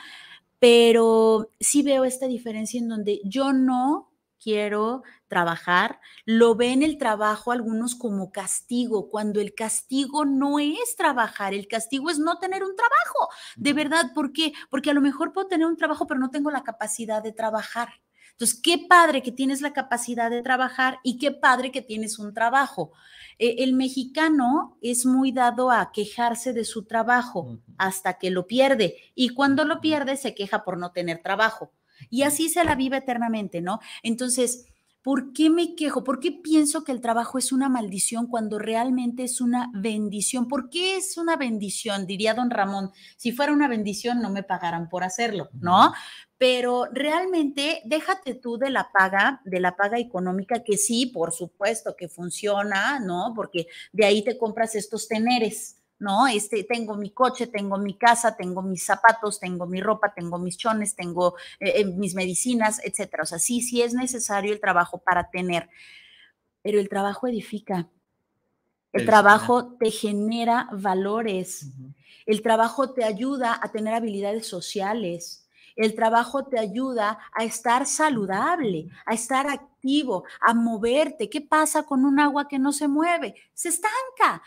Pero sí veo esta diferencia en donde yo no quiero trabajar, lo ven el trabajo algunos como castigo, cuando el castigo no es trabajar, el castigo es no tener un trabajo. De verdad, ¿por qué? Porque a lo mejor puedo tener un trabajo, pero no tengo la capacidad de trabajar. Entonces, qué padre que tienes la capacidad de trabajar y qué padre que tienes un trabajo. E, el mexicano es muy dado a quejarse de su trabajo hasta que lo pierde y cuando lo pierde se queja por no tener trabajo. Y así se la vive eternamente, ¿no? Entonces, ¿por qué me quejo? ¿Por qué pienso que el trabajo es una maldición cuando realmente es una bendición? ¿Por qué es una bendición? Diría don Ramón, si fuera una bendición no me pagaran por hacerlo, ¿no? Pero realmente déjate tú de la paga, de la paga económica que sí, por supuesto que funciona, ¿no? Porque de ahí te compras estos teneres. ¿no? Este, tengo mi coche, tengo mi casa, tengo mis zapatos, tengo mi ropa, tengo mis chones, tengo eh, eh, mis medicinas, etcétera. O sea, sí, sí es necesario el trabajo para tener, pero el trabajo edifica. El, trabajo te genera valores. El trabajo te ayuda a tener habilidades sociales. El trabajo te ayuda a estar saludable, a estar activo a moverte. ¿Qué pasa con un agua que no se mueve? Se estanca.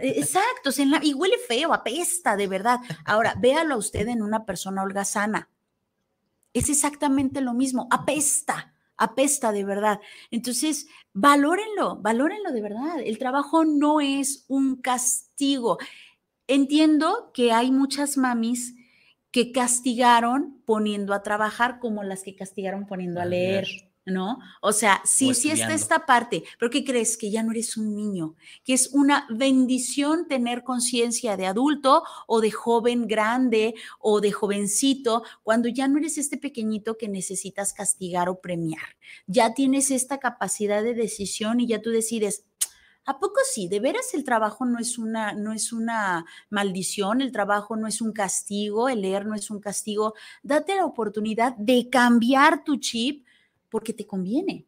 E-, exacto, se y huele feo, apesta, de verdad. Ahora, véalo usted en una persona holgazana. Es exactamente lo mismo, apesta apesta de verdad. Entonces, valórenlo, valórenlo de verdad. El trabajo no es un castigo. Entiendo que hay muchas mamis que castigaron poniendo a trabajar como las que castigaron poniendo a leer. ¿no? O sea, sí, sí está esta parte, pero ¿qué crees? Que ya no eres un niño, que es una bendición tener conciencia de adulto o de joven grande o de jovencito, cuando ya no eres este pequeñito que necesitas castigar o premiar. Ya tienes esta capacidad de decisión y ya tú decides, ¿A poco sí? ¿De veras el trabajo no es, una, no es una maldición? ¿El trabajo no es un castigo? ¿El leer no es un castigo? Date la oportunidad de cambiar tu chip porque te conviene.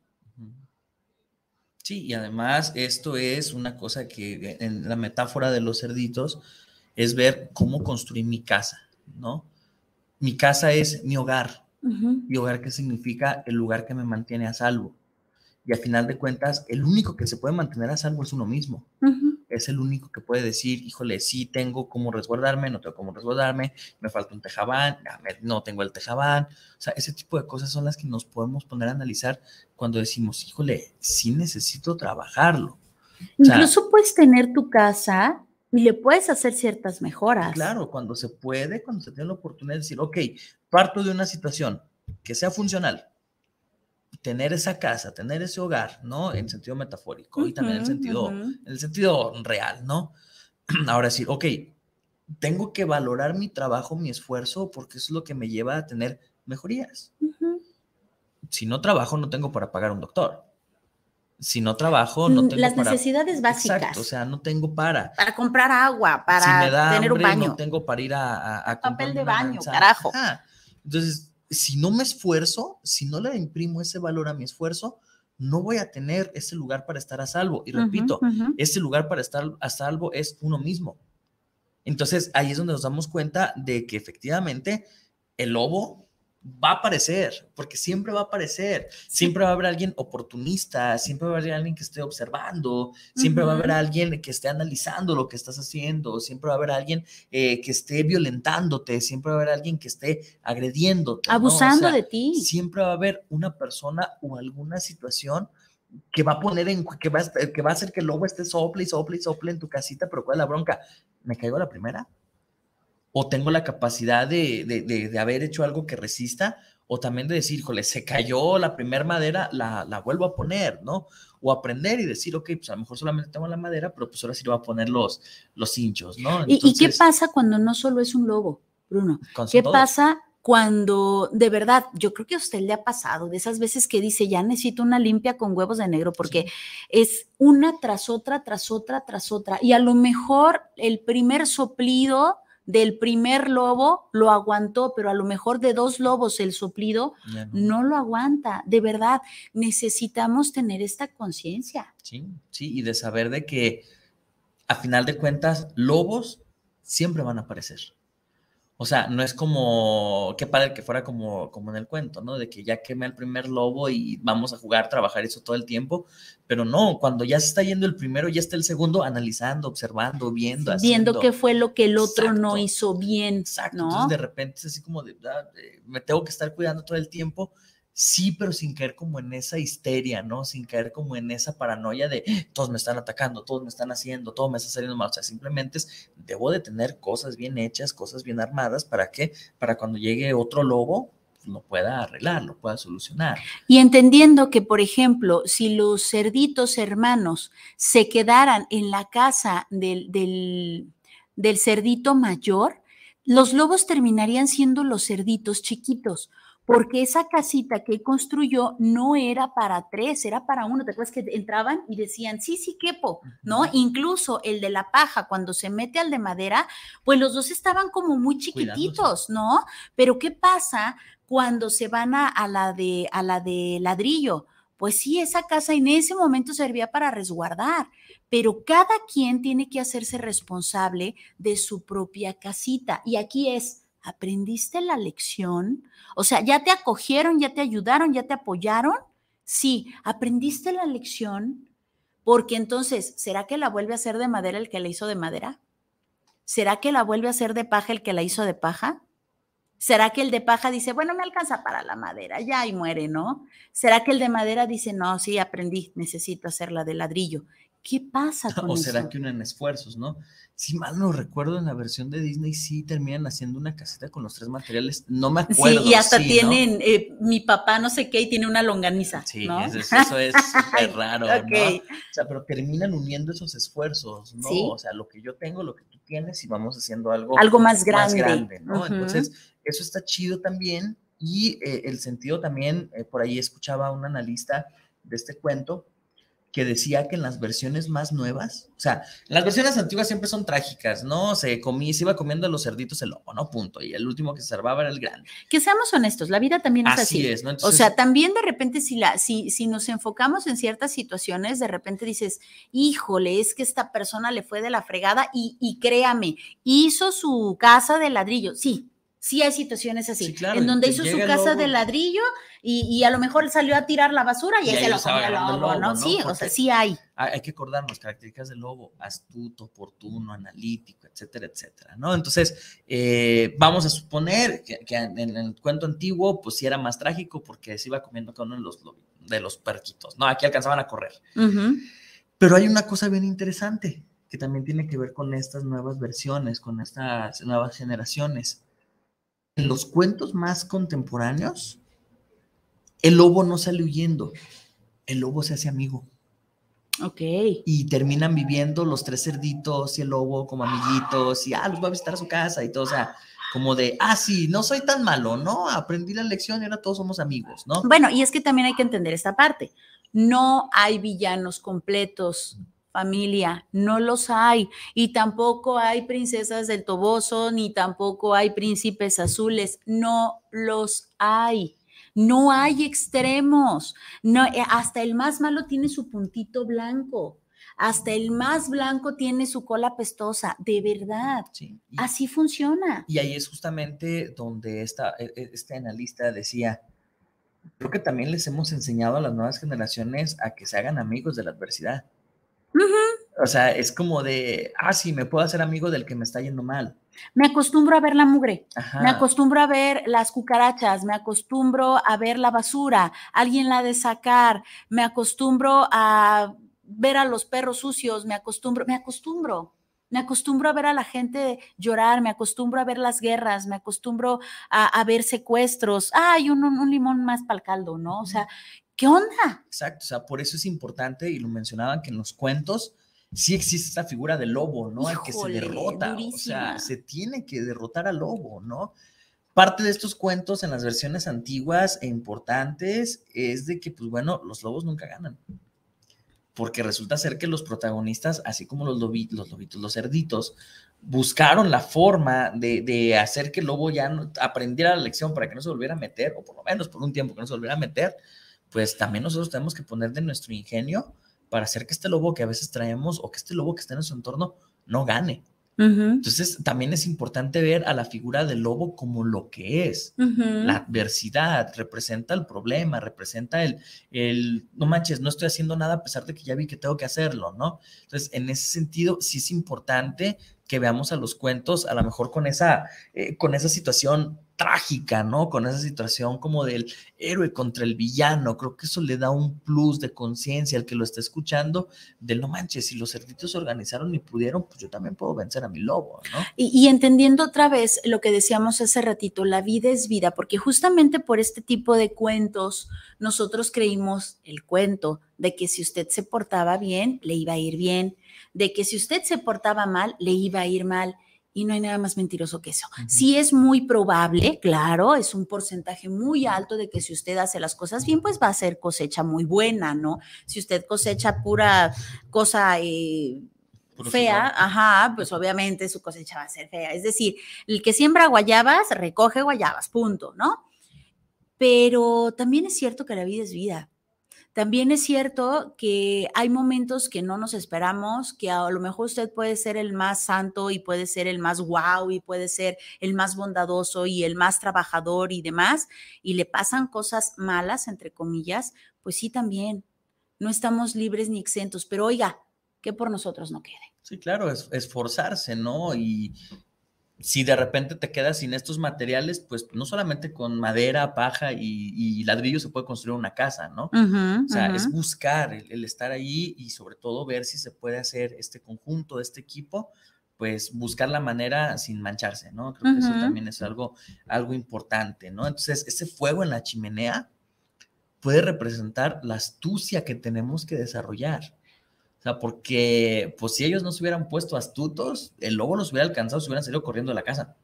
Sí, y además esto es una cosa que en la metáfora de los cerditos es ver cómo construir mi casa, ¿no? Mi casa es mi hogar. Mi hogar que significa el lugar que me mantiene a salvo. Y al final de cuentas, el único que se puede mantener a salvo es uno mismo es el único que puede decir, híjole, sí tengo cómo resguardarme, no tengo cómo resguardarme, me falta un tejabán, no tengo el tejabán. O sea, ese tipo de cosas son las que nos podemos poner a analizar cuando decimos, híjole, sí necesito trabajarlo. Incluso puedes tener tu casa y le puedes hacer ciertas mejoras. Claro, cuando se puede, cuando se tiene la oportunidad de decir, ok, parto de una situación que sea funcional, tener esa casa, tener ese hogar, ¿no? En sentido metafórico y también en el sentido, sentido real, ¿no? Ahora sí, ok, tengo que valorar mi trabajo, mi esfuerzo, porque eso es lo que me lleva a tener mejorías. Si no trabajo, no tengo para pagar un doctor. Si no trabajo, no tengo Las necesidades básicas. o sea, no tengo para. Para comprar agua, para tener un baño. No tengo para ir a... a, papel de baño, carajo. Entonces, si no me esfuerzo, si no le imprimo ese valor a mi esfuerzo, no voy a tener ese lugar para estar a salvo. Y repito, ese lugar para estar a salvo es uno mismo. Entonces ahí es donde nos damos cuenta de que efectivamente el lobo va a aparecer, porque siempre va a aparecer, siempre va a haber alguien oportunista, siempre va a haber alguien que esté observando, siempre va a haber alguien que esté analizando lo que estás haciendo, siempre va a haber alguien que esté violentándote, siempre va a haber alguien que esté agrediéndote. Abusando de ti. Siempre va a haber una persona o alguna situación que va a poner en, que va, que va a hacer que el lobo esté sople y sople y sople en tu casita, pero ¿cuál es la bronca? ¿Me caigo la primera? o tengo la capacidad de, haber hecho algo que resista, o también de decir, híjole, se cayó la primera madera, la, vuelvo a poner, ¿no? O aprender y decir, ok, pues a lo mejor solamente tengo la madera, pero pues ahora sí le voy a poner los, los hinchos, ¿no? ¿Y, qué pasa cuando no solo es un lobo, Bruno? ¿Qué pasa cuando de verdad, yo creo que a usted le ha pasado de esas veces que dice, ya necesito una limpia con huevos de negro, porque es una tras otra, tras otra, tras otra, y a lo mejor el primer soplido del primer lobo lo aguantó, pero a lo mejor de dos lobos el soplido no. no. lo aguanta. De verdad, necesitamos tener esta conciencia. Sí, sí, y de saber de que a final de cuentas, lobos siempre van a aparecer. O sea, no es como, qué padre que fuera como, como en el cuento, ¿no? De que ya queme el primer lobo y vamos a jugar, trabajar eso todo el tiempo, pero no, cuando ya se está yendo el primero, ya está el segundo analizando, observando, viendo, haciendo. Viendo qué fue lo que el otro no hizo bien. Exacto. Entonces de repente es así como, de, ah, eh, me tengo que estar cuidando todo el tiempo Sí, pero sin caer como en esa histeria, ¿no? Sin caer como en esa paranoia de ah, todos me están atacando, todos me están haciendo, todo me está saliendo mal. O sea, simplemente es, debo de tener cosas bien hechas, cosas bien armadas, ¿para que Para cuando llegue otro lobo, pues, lo pueda arreglar, lo pueda solucionar. Y entendiendo que, por ejemplo, si los cerditos hermanos se quedaran en la casa del, del, del cerdito mayor, los lobos terminarían siendo los cerditos chiquitos, porque esa casita que construyó no era para tres, era para uno. ¿Te acuerdas que entraban y decían, sí, sí, quepo, ¿no? Incluso el de la paja, cuando se mete al de madera, pues los dos estaban como muy chiquititos, ¿no? Pero ¿qué pasa cuando se van a, la, de, a la de ladrillo? Pues sí, esa casa en ese momento servía para resguardar, pero cada quien tiene que hacerse responsable de su propia casita. Y aquí es, ¿Aprendiste la lección? O sea, ¿ya te acogieron, ya te ayudaron, ya te apoyaron? Sí, ¿aprendiste la lección? Porque entonces, ¿será que la vuelve a hacer de madera el que la hizo de madera? ¿Será que la vuelve a hacer de paja el que la hizo de paja? ¿Será que el de paja dice, bueno, me alcanza para la madera, ya y muere, ¿no? ¿Será que el de madera dice, no, sí, aprendí, necesito hacerla de ladrillo? ¿Qué pasa con O será que unen esfuerzos, ¿no? Si mal no recuerdo, en la versión de Disney sí terminan haciendo una caseta con los tres materiales. No me acuerdo. Sí, y hasta tienen, eh, mi papá no sé qué, y tiene una longaniza. Sí, eso, es súper raro, ¿no? O sea, pero terminan uniendo esos esfuerzos, ¿no? O sea, lo que yo tengo, lo que tú tienes, y vamos haciendo algo. Algo más grande. grande, ¿no? Entonces, eso está chido también. Y eh, el sentido también, eh, por ahí escuchaba a un analista de este cuento que decía que en las versiones más nuevas, o sea, las versiones antiguas siempre son trágicas, ¿no? Se, comía, se iba comiendo a los cerditos el lobo, ¿no? Punto. Y el último que se salvaba era el gran. Que seamos honestos, la vida también es así. Es, ¿no? o sea, también de repente si, la, si, si nos enfocamos en ciertas situaciones, de repente dices, híjole, es que esta persona le fue de la fregada y, y créame, hizo su casa de ladrillo. Sí, sí hay situaciones así, en donde hizo su casa de ladrillo y, a lo mejor salió a tirar la basura y, ahí se lo comió el lobo, ¿no? Sí, o sea, sí hay. Hay que acordarnos, características del lobo, astuto, oportuno, analítico, etcétera, etcétera, ¿no? Entonces, eh, vamos a suponer que, en el cuento antiguo, pues sí era más trágico porque se iba comiendo con uno de los, de los perquitos, ¿no? Aquí alcanzaban a correr. Pero hay una cosa bien interesante que también tiene que ver con estas nuevas versiones, con estas nuevas generaciones en los cuentos más contemporáneos, el lobo no sale huyendo, el lobo se hace amigo. Ok. Y terminan viviendo los tres cerditos y el lobo como amiguitos y, ah, los va a visitar a su casa y todo, o sea, como de, ah, sí, no soy tan malo, ¿no? Aprendí la lección y ahora todos somos amigos, ¿no? Bueno, y es que también hay que entender esta parte. No hay villanos completos familia, no los hay. Y tampoco hay princesas del Toboso, ni tampoco hay príncipes azules, no los hay. No hay extremos. No, eh, hasta el más malo tiene su puntito blanco. Hasta el más blanco tiene su cola pestosa, de verdad. Así funciona. Y ahí es justamente donde esta, e, e, este analista decía, creo que también les hemos enseñado a las nuevas generaciones a que se hagan amigos de la adversidad. O sea, es como de, ah, sí, me puedo hacer amigo del que me está yendo mal. Me acostumbro a ver la mugre, me acostumbro a ver las cucarachas, me acostumbro a ver la basura, alguien la de sacar, me acostumbro a ver a los perros sucios, me acostumbro, me acostumbro. Me acostumbro a ver a la gente llorar, me acostumbro a ver las guerras, me acostumbro a, ver secuestros. Ay, un, un limón más para el caldo, ¿no? O sea, ¿Qué onda? Exacto, o sea, por eso es importante, y lo mencionaban, que en los cuentos sí existe esta figura del lobo, ¿no? el que se derrota, o sea, se tiene que derrotar al lobo, ¿no? Parte de estos cuentos en las versiones antiguas e importantes es de que, pues bueno, los lobos nunca ganan. Porque resulta ser que los protagonistas, así como los, los lobitos, los cerditos, buscaron la forma de, hacer que el lobo ya no, aprendiera la lección para que no se volviera a meter, o por lo menos por un tiempo que no se volviera a meter, pues también nosotros tenemos que poner de nuestro ingenio para hacer que este lobo que a veces traemos o que este lobo que está en su entorno no gane. Entonces, también es importante ver a la figura del lobo como lo que es. La adversidad representa el problema, representa el, el, no manches, no estoy haciendo nada a pesar de que ya vi que tengo que hacerlo, ¿no? Entonces, en ese sentido, sí es importante que veamos a los cuentos, a lo mejor con esa, eh, con esa situación trágica, ¿no? Con esa situación como del héroe contra el villano. Creo que eso le da un plus de conciencia al que lo está escuchando, de no manches, si los cerditos se organizaron y pudieron, pues yo también puedo vencer a mi lobo, ¿no? Y, y, entendiendo otra vez lo que decíamos hace ratito, la vida es vida, porque justamente por este tipo de cuentos, nosotros creímos el cuento de que si usted se portaba bien, le iba a ir bien, de que si usted se portaba mal, le iba a ir mal y no hay nada más mentiroso que eso. Sí es muy probable, claro, es un porcentaje muy alto de que si usted hace las cosas bien, pues va a ser cosecha muy buena, ¿no? Si usted cosecha pura cosa... Eh, fea, ajá, pues obviamente su cosecha va a ser fea. Es decir, el que siembra guayabas, recoge guayabas, punto, ¿no? Pero también es cierto que la vida es vida también es cierto que hay momentos que no nos esperamos, que a lo mejor usted puede ser el más santo y puede ser el más guau y puede ser el más bondadoso y el más trabajador y demás, y le pasan cosas malas, entre comillas, pues sí también. No estamos libres ni exentos, pero oiga, que por nosotros no quede. Sí, claro, es esforzarse, ¿no? Y, si de repente te quedas sin estos materiales, pues no solamente con madera, paja y, ladrillo se puede construir una casa, ¿no? o sea, es buscar el, estar ahí y sobre todo ver si se puede hacer este conjunto, este equipo, pues buscar la manera sin mancharse, ¿no? Creo que eso también es algo, algo importante, ¿no? Entonces, ese fuego en la chimenea puede representar la astucia que tenemos que desarrollar. O sea, porque pues si ellos no se hubieran puesto astutos, el lobo los hubiera alcanzado, se hubieran salido corriendo de la casa.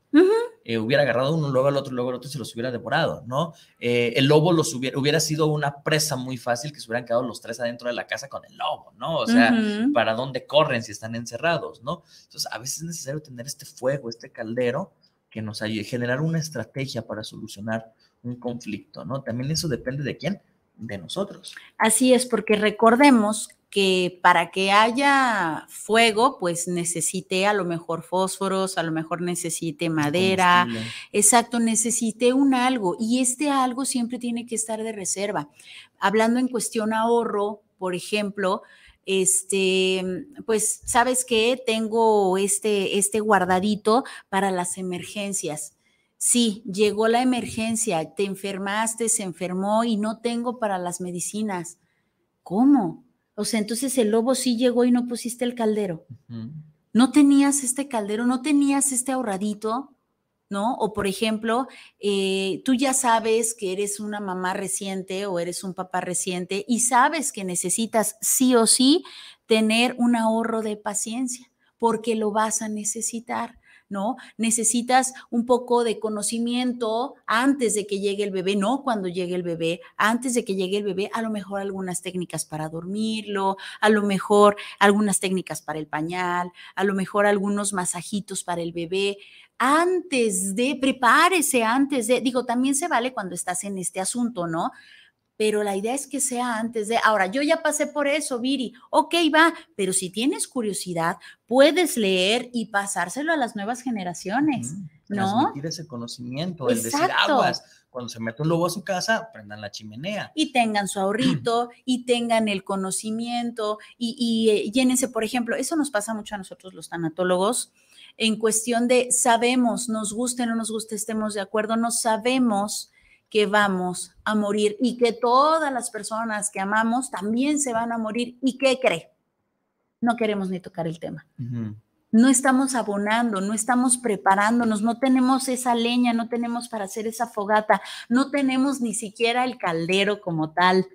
Eh, hubiera agarrado uno, luego al otro, luego al otro y se los hubiera devorado, ¿no? Eh, el lobo los hubiera, hubiera sido una presa muy fácil que se hubieran quedado los tres adentro de la casa con el lobo, ¿no? O sea, ¿para dónde corren si están encerrados, ¿no? Entonces, a veces es necesario tener este fuego, este caldero que nos ayude a generar una estrategia para solucionar un conflicto, ¿no? También eso depende de quién, de nosotros. Así es, porque recordemos que para que haya fuego, pues necesite a lo mejor fósforos, a lo mejor necesite madera, exacto, necesite un algo y este algo siempre tiene que estar de reserva. Hablando en cuestión ahorro, por ejemplo, este, pues sabes que tengo este, este guardadito para las emergencias. Sí, llegó la emergencia, te enfermaste, se enfermó y no tengo para las medicinas. ¿Cómo? O sea, entonces el lobo sí llegó y no pusiste el caldero. No tenías este caldero, no tenías este ahorradito, ¿no? O por ejemplo, eh, tú ya sabes que eres una mamá reciente o eres un papá reciente y sabes que necesitas sí o sí tener un ahorro de paciencia porque lo vas a necesitar. ¿no? Necesitas un poco de conocimiento antes de que llegue el bebé, no cuando llegue el bebé, antes de que llegue el bebé, a lo mejor algunas técnicas para dormirlo, a lo mejor algunas técnicas para el pañal, a lo mejor algunos masajitos para el bebé, antes de, prepárese antes de, digo, también se vale cuando estás en este asunto, ¿no? pero la idea es que sea antes de, ahora, yo ya pasé por eso, Viri, ok, va, pero si tienes curiosidad, puedes leer y pasárselo a las nuevas generaciones, ¿no? Transmitir ese conocimiento, el decir aguas. Cuando se mete un lobo a su casa, prendan la chimenea. Y tengan su ahorrito, y tengan el conocimiento, y, eh, llénense, por ejemplo, eso nos pasa mucho a nosotros los tanatólogos, en cuestión de sabemos, nos guste, no nos guste, estemos de acuerdo, no sabemos que vamos a morir y que todas las personas que amamos también se van a morir. ¿Y qué cree? No queremos ni tocar el tema. No estamos abonando, no estamos preparándonos, no tenemos esa leña, no tenemos para hacer esa fogata, no tenemos ni siquiera el caldero como tal,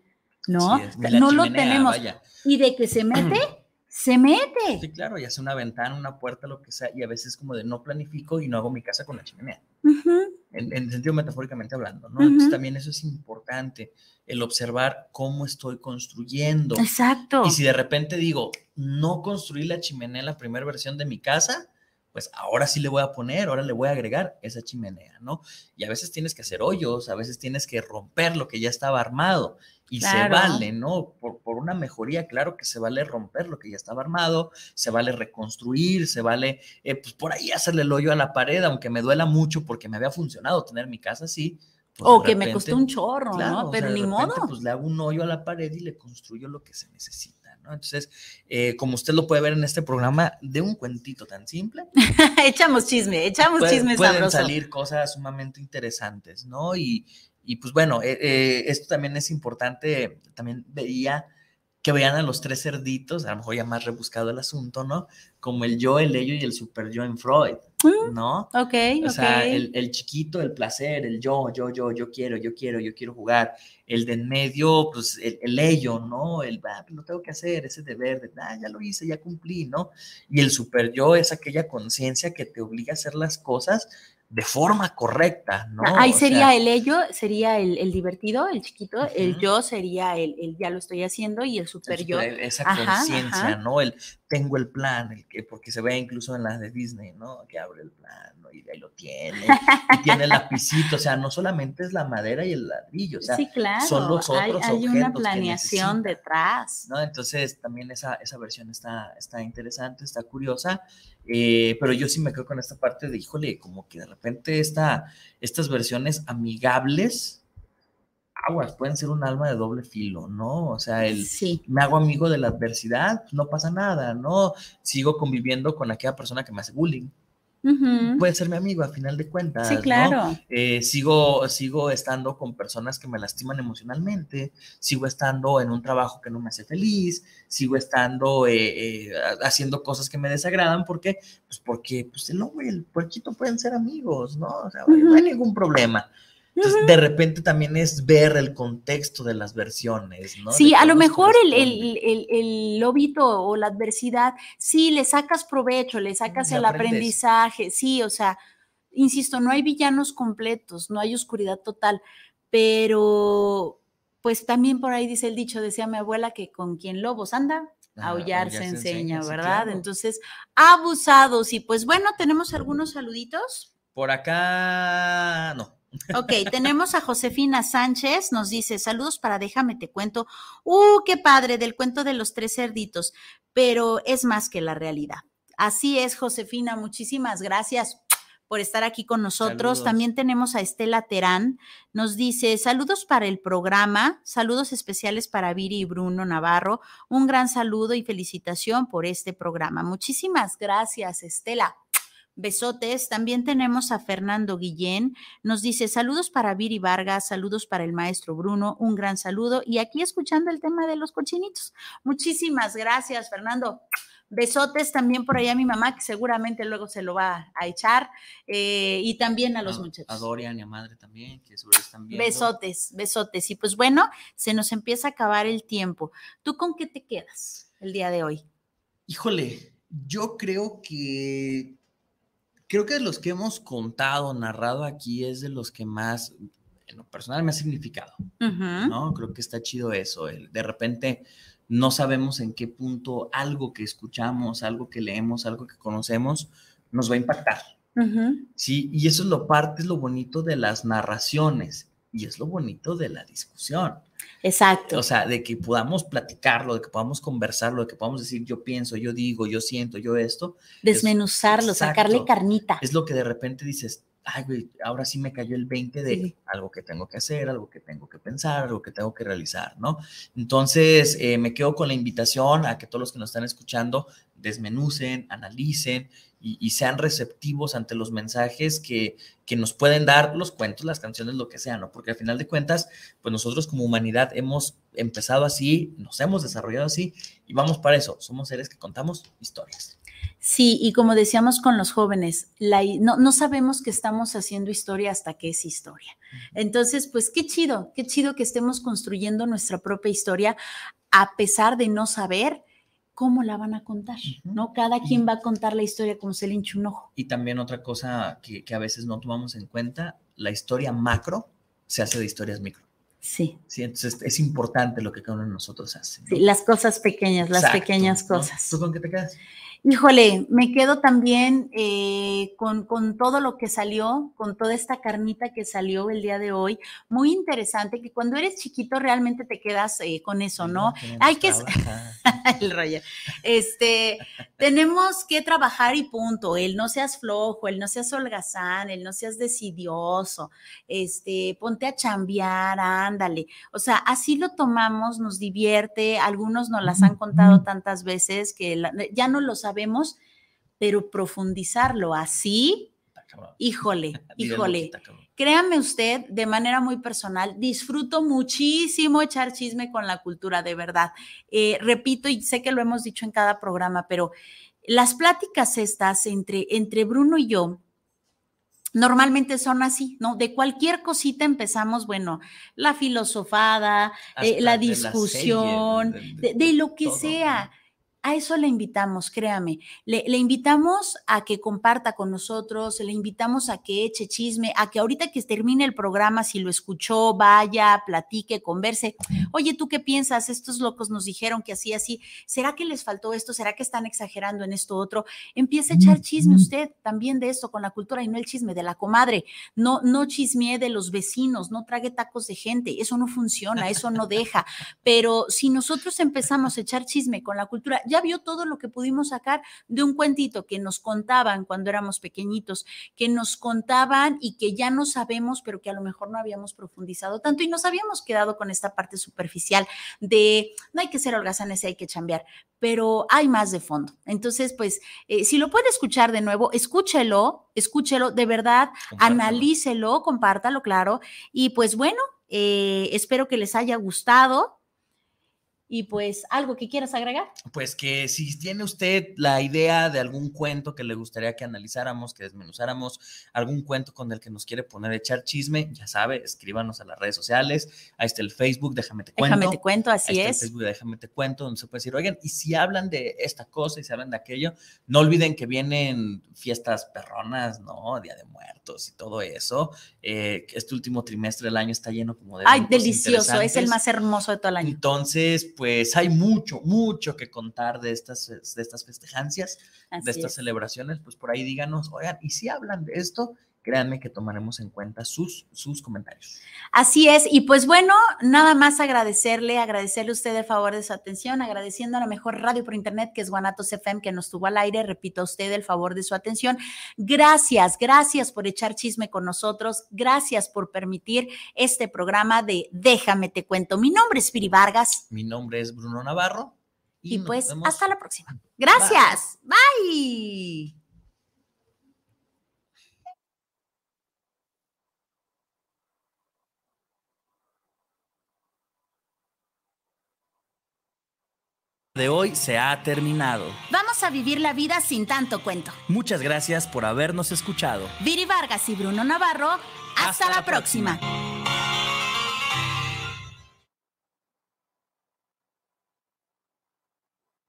¿no? no lo tenemos. Y de que se mete... se mete. Sí, claro, y hace una ventana, una puerta, lo que sea, y a veces como de no planifico y no hago mi casa con la chimenea. en, el sentido metafóricamente hablando, ¿no? Entonces también eso es importante, el observar cómo estoy construyendo. Exacto. Y si de repente digo, no construí la chimenea en la primera versión de mi casa, pues ahora sí le voy a poner, ahora le voy a agregar esa chimenea, ¿no? Y a veces tienes que hacer hoyos, a veces tienes que romper lo que ya estaba armado y se vale, ¿no? Por, una mejoría, claro que se vale romper lo que ya estaba armado, se vale reconstruir, se vale, eh, pues por ahí hacerle el hoyo a la pared, aunque me duela mucho porque me había funcionado tener mi casa así, o que me costó un chorro, ¿no? Pero ni modo. Pues le hago un hoyo a la pared y le construyo lo que se necesita, ¿no? Entonces, eh, como usted lo puede ver en este programa, de un cuentito tan simple. echamos chisme, echamos puede, chisme pueden salir cosas sumamente interesantes, ¿no? Y, y pues bueno, eh, eh, esto también es importante, también veía que vean a los tres cerditos, a lo mejor ya más rebuscado el asunto, ¿no? Como el yo, el ello y el super yo en Freud, mm, ¿no? Ok, O sea, El, chiquito, el placer, el yo, yo, yo, yo quiero, yo quiero, yo quiero jugar. El de en medio, pues el, ello, ¿no? El, ah, lo tengo que hacer, ese deber, de, ah, ya lo hice, ya cumplí, ¿no? Y el super yo es aquella conciencia que te obliga a hacer las cosas de forma correcta, ¿no? Ah, ahí sería el ello, sería el, divertido, el chiquito, el yo sería el, el, ya lo estoy haciendo y el super yo. Esa conciencia, ¿no? El tengo el plan, el que, porque se ve incluso en las de Disney, ¿no? Que abre el plan y ahí lo tiene, y tiene el lapicito, o sea, no solamente es la madera y el ladrillo, o sea, son los otros hay, hay una planeación detrás. ¿no? Entonces, también esa, versión está, está interesante, está curiosa, eh, pero yo sí me quedo con esta parte de, híjole, como que de repente esta, estas versiones amigables, aguas, pueden ser un alma de doble filo, ¿no? O sea, el me hago amigo de la adversidad, pues, no pasa nada, ¿no? Sigo conviviendo con aquella persona que me hace bullying. Puede ser mi amigo a final de cuentas. Sí, claro. ¿no? Eh, sigo, sigo estando con personas que me lastiman emocionalmente, sigo estando en un trabajo que no me hace feliz, sigo estando eh, eh, haciendo cosas que me desagradan. ¿Por qué? Pues porque pues, el hombre y el puerquito pueden ser amigos, ¿no? O sea, no hay ningún problema de repente también es ver el contexto de las versiones, ¿no? Sí, a lo mejor el, el, lobito o la adversidad, sí, le sacas provecho, le sacas el aprendizaje, sí, o sea, insisto, no hay villanos completos, no hay oscuridad total, pero pues también por ahí dice el dicho, decía mi abuela, que con quien lobos anda, a aullar, se enseña, ¿verdad? Entonces, abusados. Y pues bueno, tenemos algunos saluditos. Por acá, no. Ok, tenemos a Josefina Sánchez, nos dice, saludos para déjame te cuento. ¡Uh, qué padre! Del cuento de los tres cerditos, pero es más que la realidad. Así es, Josefina, muchísimas gracias por estar aquí con nosotros. También tenemos a Estela Terán, nos dice, saludos para el programa, saludos especiales para Viri y Bruno Navarro, un gran saludo y felicitación por este programa. Muchísimas gracias, Estela. Besotes. También tenemos a Fernando Guillén. Nos dice saludos para Viri Vargas, saludos para el maestro Bruno, un gran saludo. Y aquí escuchando el tema de los cochinitos. Muchísimas gracias, Fernando. Besotes también por allá a mi mamá, que seguramente luego se lo va a echar. Eh, y también a los muchachos. A Dorian y a madre también, que Besotes, besotes. Y pues bueno, se nos empieza a acabar el tiempo. ¿Tú con qué te quedas el día de hoy? Híjole, yo creo que creo que de los que hemos contado, narrado aquí, es de los que más, en lo personal, me ha significado, ¿no? Creo que está chido eso, de repente no sabemos en qué punto algo que escuchamos, algo que leemos, algo que conocemos, nos va a impactar. Sí, y eso es lo parte, es lo bonito de las narraciones y es lo bonito de la discusión. Exacto. O sea, de que podamos platicarlo, de que podamos conversarlo, de que podamos decir yo pienso, yo digo, yo siento, yo esto. Desmenuzarlo, sacarle carnita. Es lo que de repente dices, ay, güey, ahora sí me cayó el 20 de algo que tengo que hacer, algo que tengo que pensar, algo que tengo que realizar, ¿no? Entonces, eh, me quedo con la invitación a que todos los que nos están escuchando desmenucen, analicen, y, sean receptivos ante los mensajes que, que, nos pueden dar los cuentos, las canciones, lo que sea, ¿no? Porque al final de cuentas, pues nosotros como humanidad hemos empezado así, nos hemos desarrollado así y vamos para eso, somos seres que contamos historias. Sí, y como decíamos con los jóvenes, no, no, sabemos que estamos haciendo historia hasta que es historia. Entonces, pues qué chido, qué chido que estemos construyendo nuestra propia historia a pesar de no saber cómo la van a contar, ¿no? Cada quien va a contar la historia como se le un ojo. Y también otra cosa que, a veces no tomamos en cuenta, la historia macro se hace de historias micro. Sí. Sí, entonces es importante lo que cada uno de nosotros hace. Sí, las cosas pequeñas, las pequeñas cosas. ¿Tú con qué te quedas? Híjole, me quedo también eh, con, todo lo que salió, con toda esta carnita que salió el día de hoy. Muy interesante que cuando eres chiquito realmente te quedas eh, con eso, ¿no? Hay que... el rollo. Este, tenemos que trabajar y punto. El no seas flojo, el no seas holgazán, el no seas decidioso, este, ponte a chambear, ándale. O sea, así lo tomamos, nos divierte. Algunos nos las han contado tantas veces que ya no lo sabemos vemos, pero profundizarlo así, híjole, híjole. Créame usted, de manera muy personal, disfruto muchísimo echar chisme con la cultura, de verdad. Eh, repito, y sé que lo hemos dicho en cada programa, pero las pláticas estas entre, entre Bruno y yo, normalmente son así, ¿no? De cualquier cosita empezamos, bueno, la filosofada, eh, la discusión, de, lo que sea. A eso le invitamos, créame. Le, invitamos a que comparta con nosotros, le invitamos a que eche chisme, a que ahorita que termine el programa, si lo escuchó, vaya, platique, converse. Oye, ¿tú qué piensas? Estos locos nos dijeron que así, así. ¿Será que les faltó esto? ¿Será que están exagerando en esto otro? Empiece a echar chisme usted también de esto con la cultura y no el chisme de la comadre. No, no chismee de los vecinos, no trague tacos de gente. Eso no funciona, eso no deja. Pero si nosotros empezamos a echar chisme con la cultura, ya vio todo lo que pudimos sacar de un cuentito que nos contaban cuando éramos pequeñitos, que nos contaban y que ya no sabemos, pero que a lo mejor no habíamos profundizado tanto y nos habíamos quedado con esta parte superficial de no hay que ser holgazanes, hay que chambear, pero hay más de fondo. Entonces, pues, eh, si lo puede escuchar de nuevo, escúchelo, escúchelo, de verdad, analícelo, compártalo, claro. Y pues bueno, eh, espero que les haya gustado. Y pues, ¿algo que quieras agregar? Pues que si tiene usted la idea de algún cuento que le gustaría que analizáramos, que desmenuzáramos, algún cuento con el que nos quiere poner a echar chisme, ya sabe, escríbanos a las redes sociales. Ahí está el Facebook, déjame te cuento. Déjame te cuento, así Ahí está es. El Facebook, déjame te cuento, donde se puede decir, oigan, y si hablan de esta cosa y se hablan de aquello, no olviden que vienen fiestas perronas, ¿no? Día de muertos y todo eso. Eh, este último trimestre del año está lleno como de. Ay, delicioso, es el más hermoso de todo el año. Entonces, pues hay mucho, mucho que contar de estas, de estas festejancias, de estas celebraciones. Pues por ahí díganos, oigan, ¿y si hablan de esto? créanme que tomaremos en cuenta sus, sus comentarios. Así es, y pues bueno, nada más agradecerle, agradecerle a usted el favor de su atención, agradeciendo a la mejor radio por internet que es Guanatos FM que nos tuvo al aire, repito a usted el favor de su atención. Gracias, gracias por echar chisme con nosotros, gracias por permitir este programa de Déjame te cuento. Mi nombre es Piri Vargas. Mi nombre es Bruno Navarro. Y, pues hasta la próxima. Gracias. Bye. de hoy se ha terminado. Vamos a vivir la vida sin tanto cuento. Muchas gracias por habernos escuchado. Viri Vargas y Bruno Navarro, hasta, la, próxima.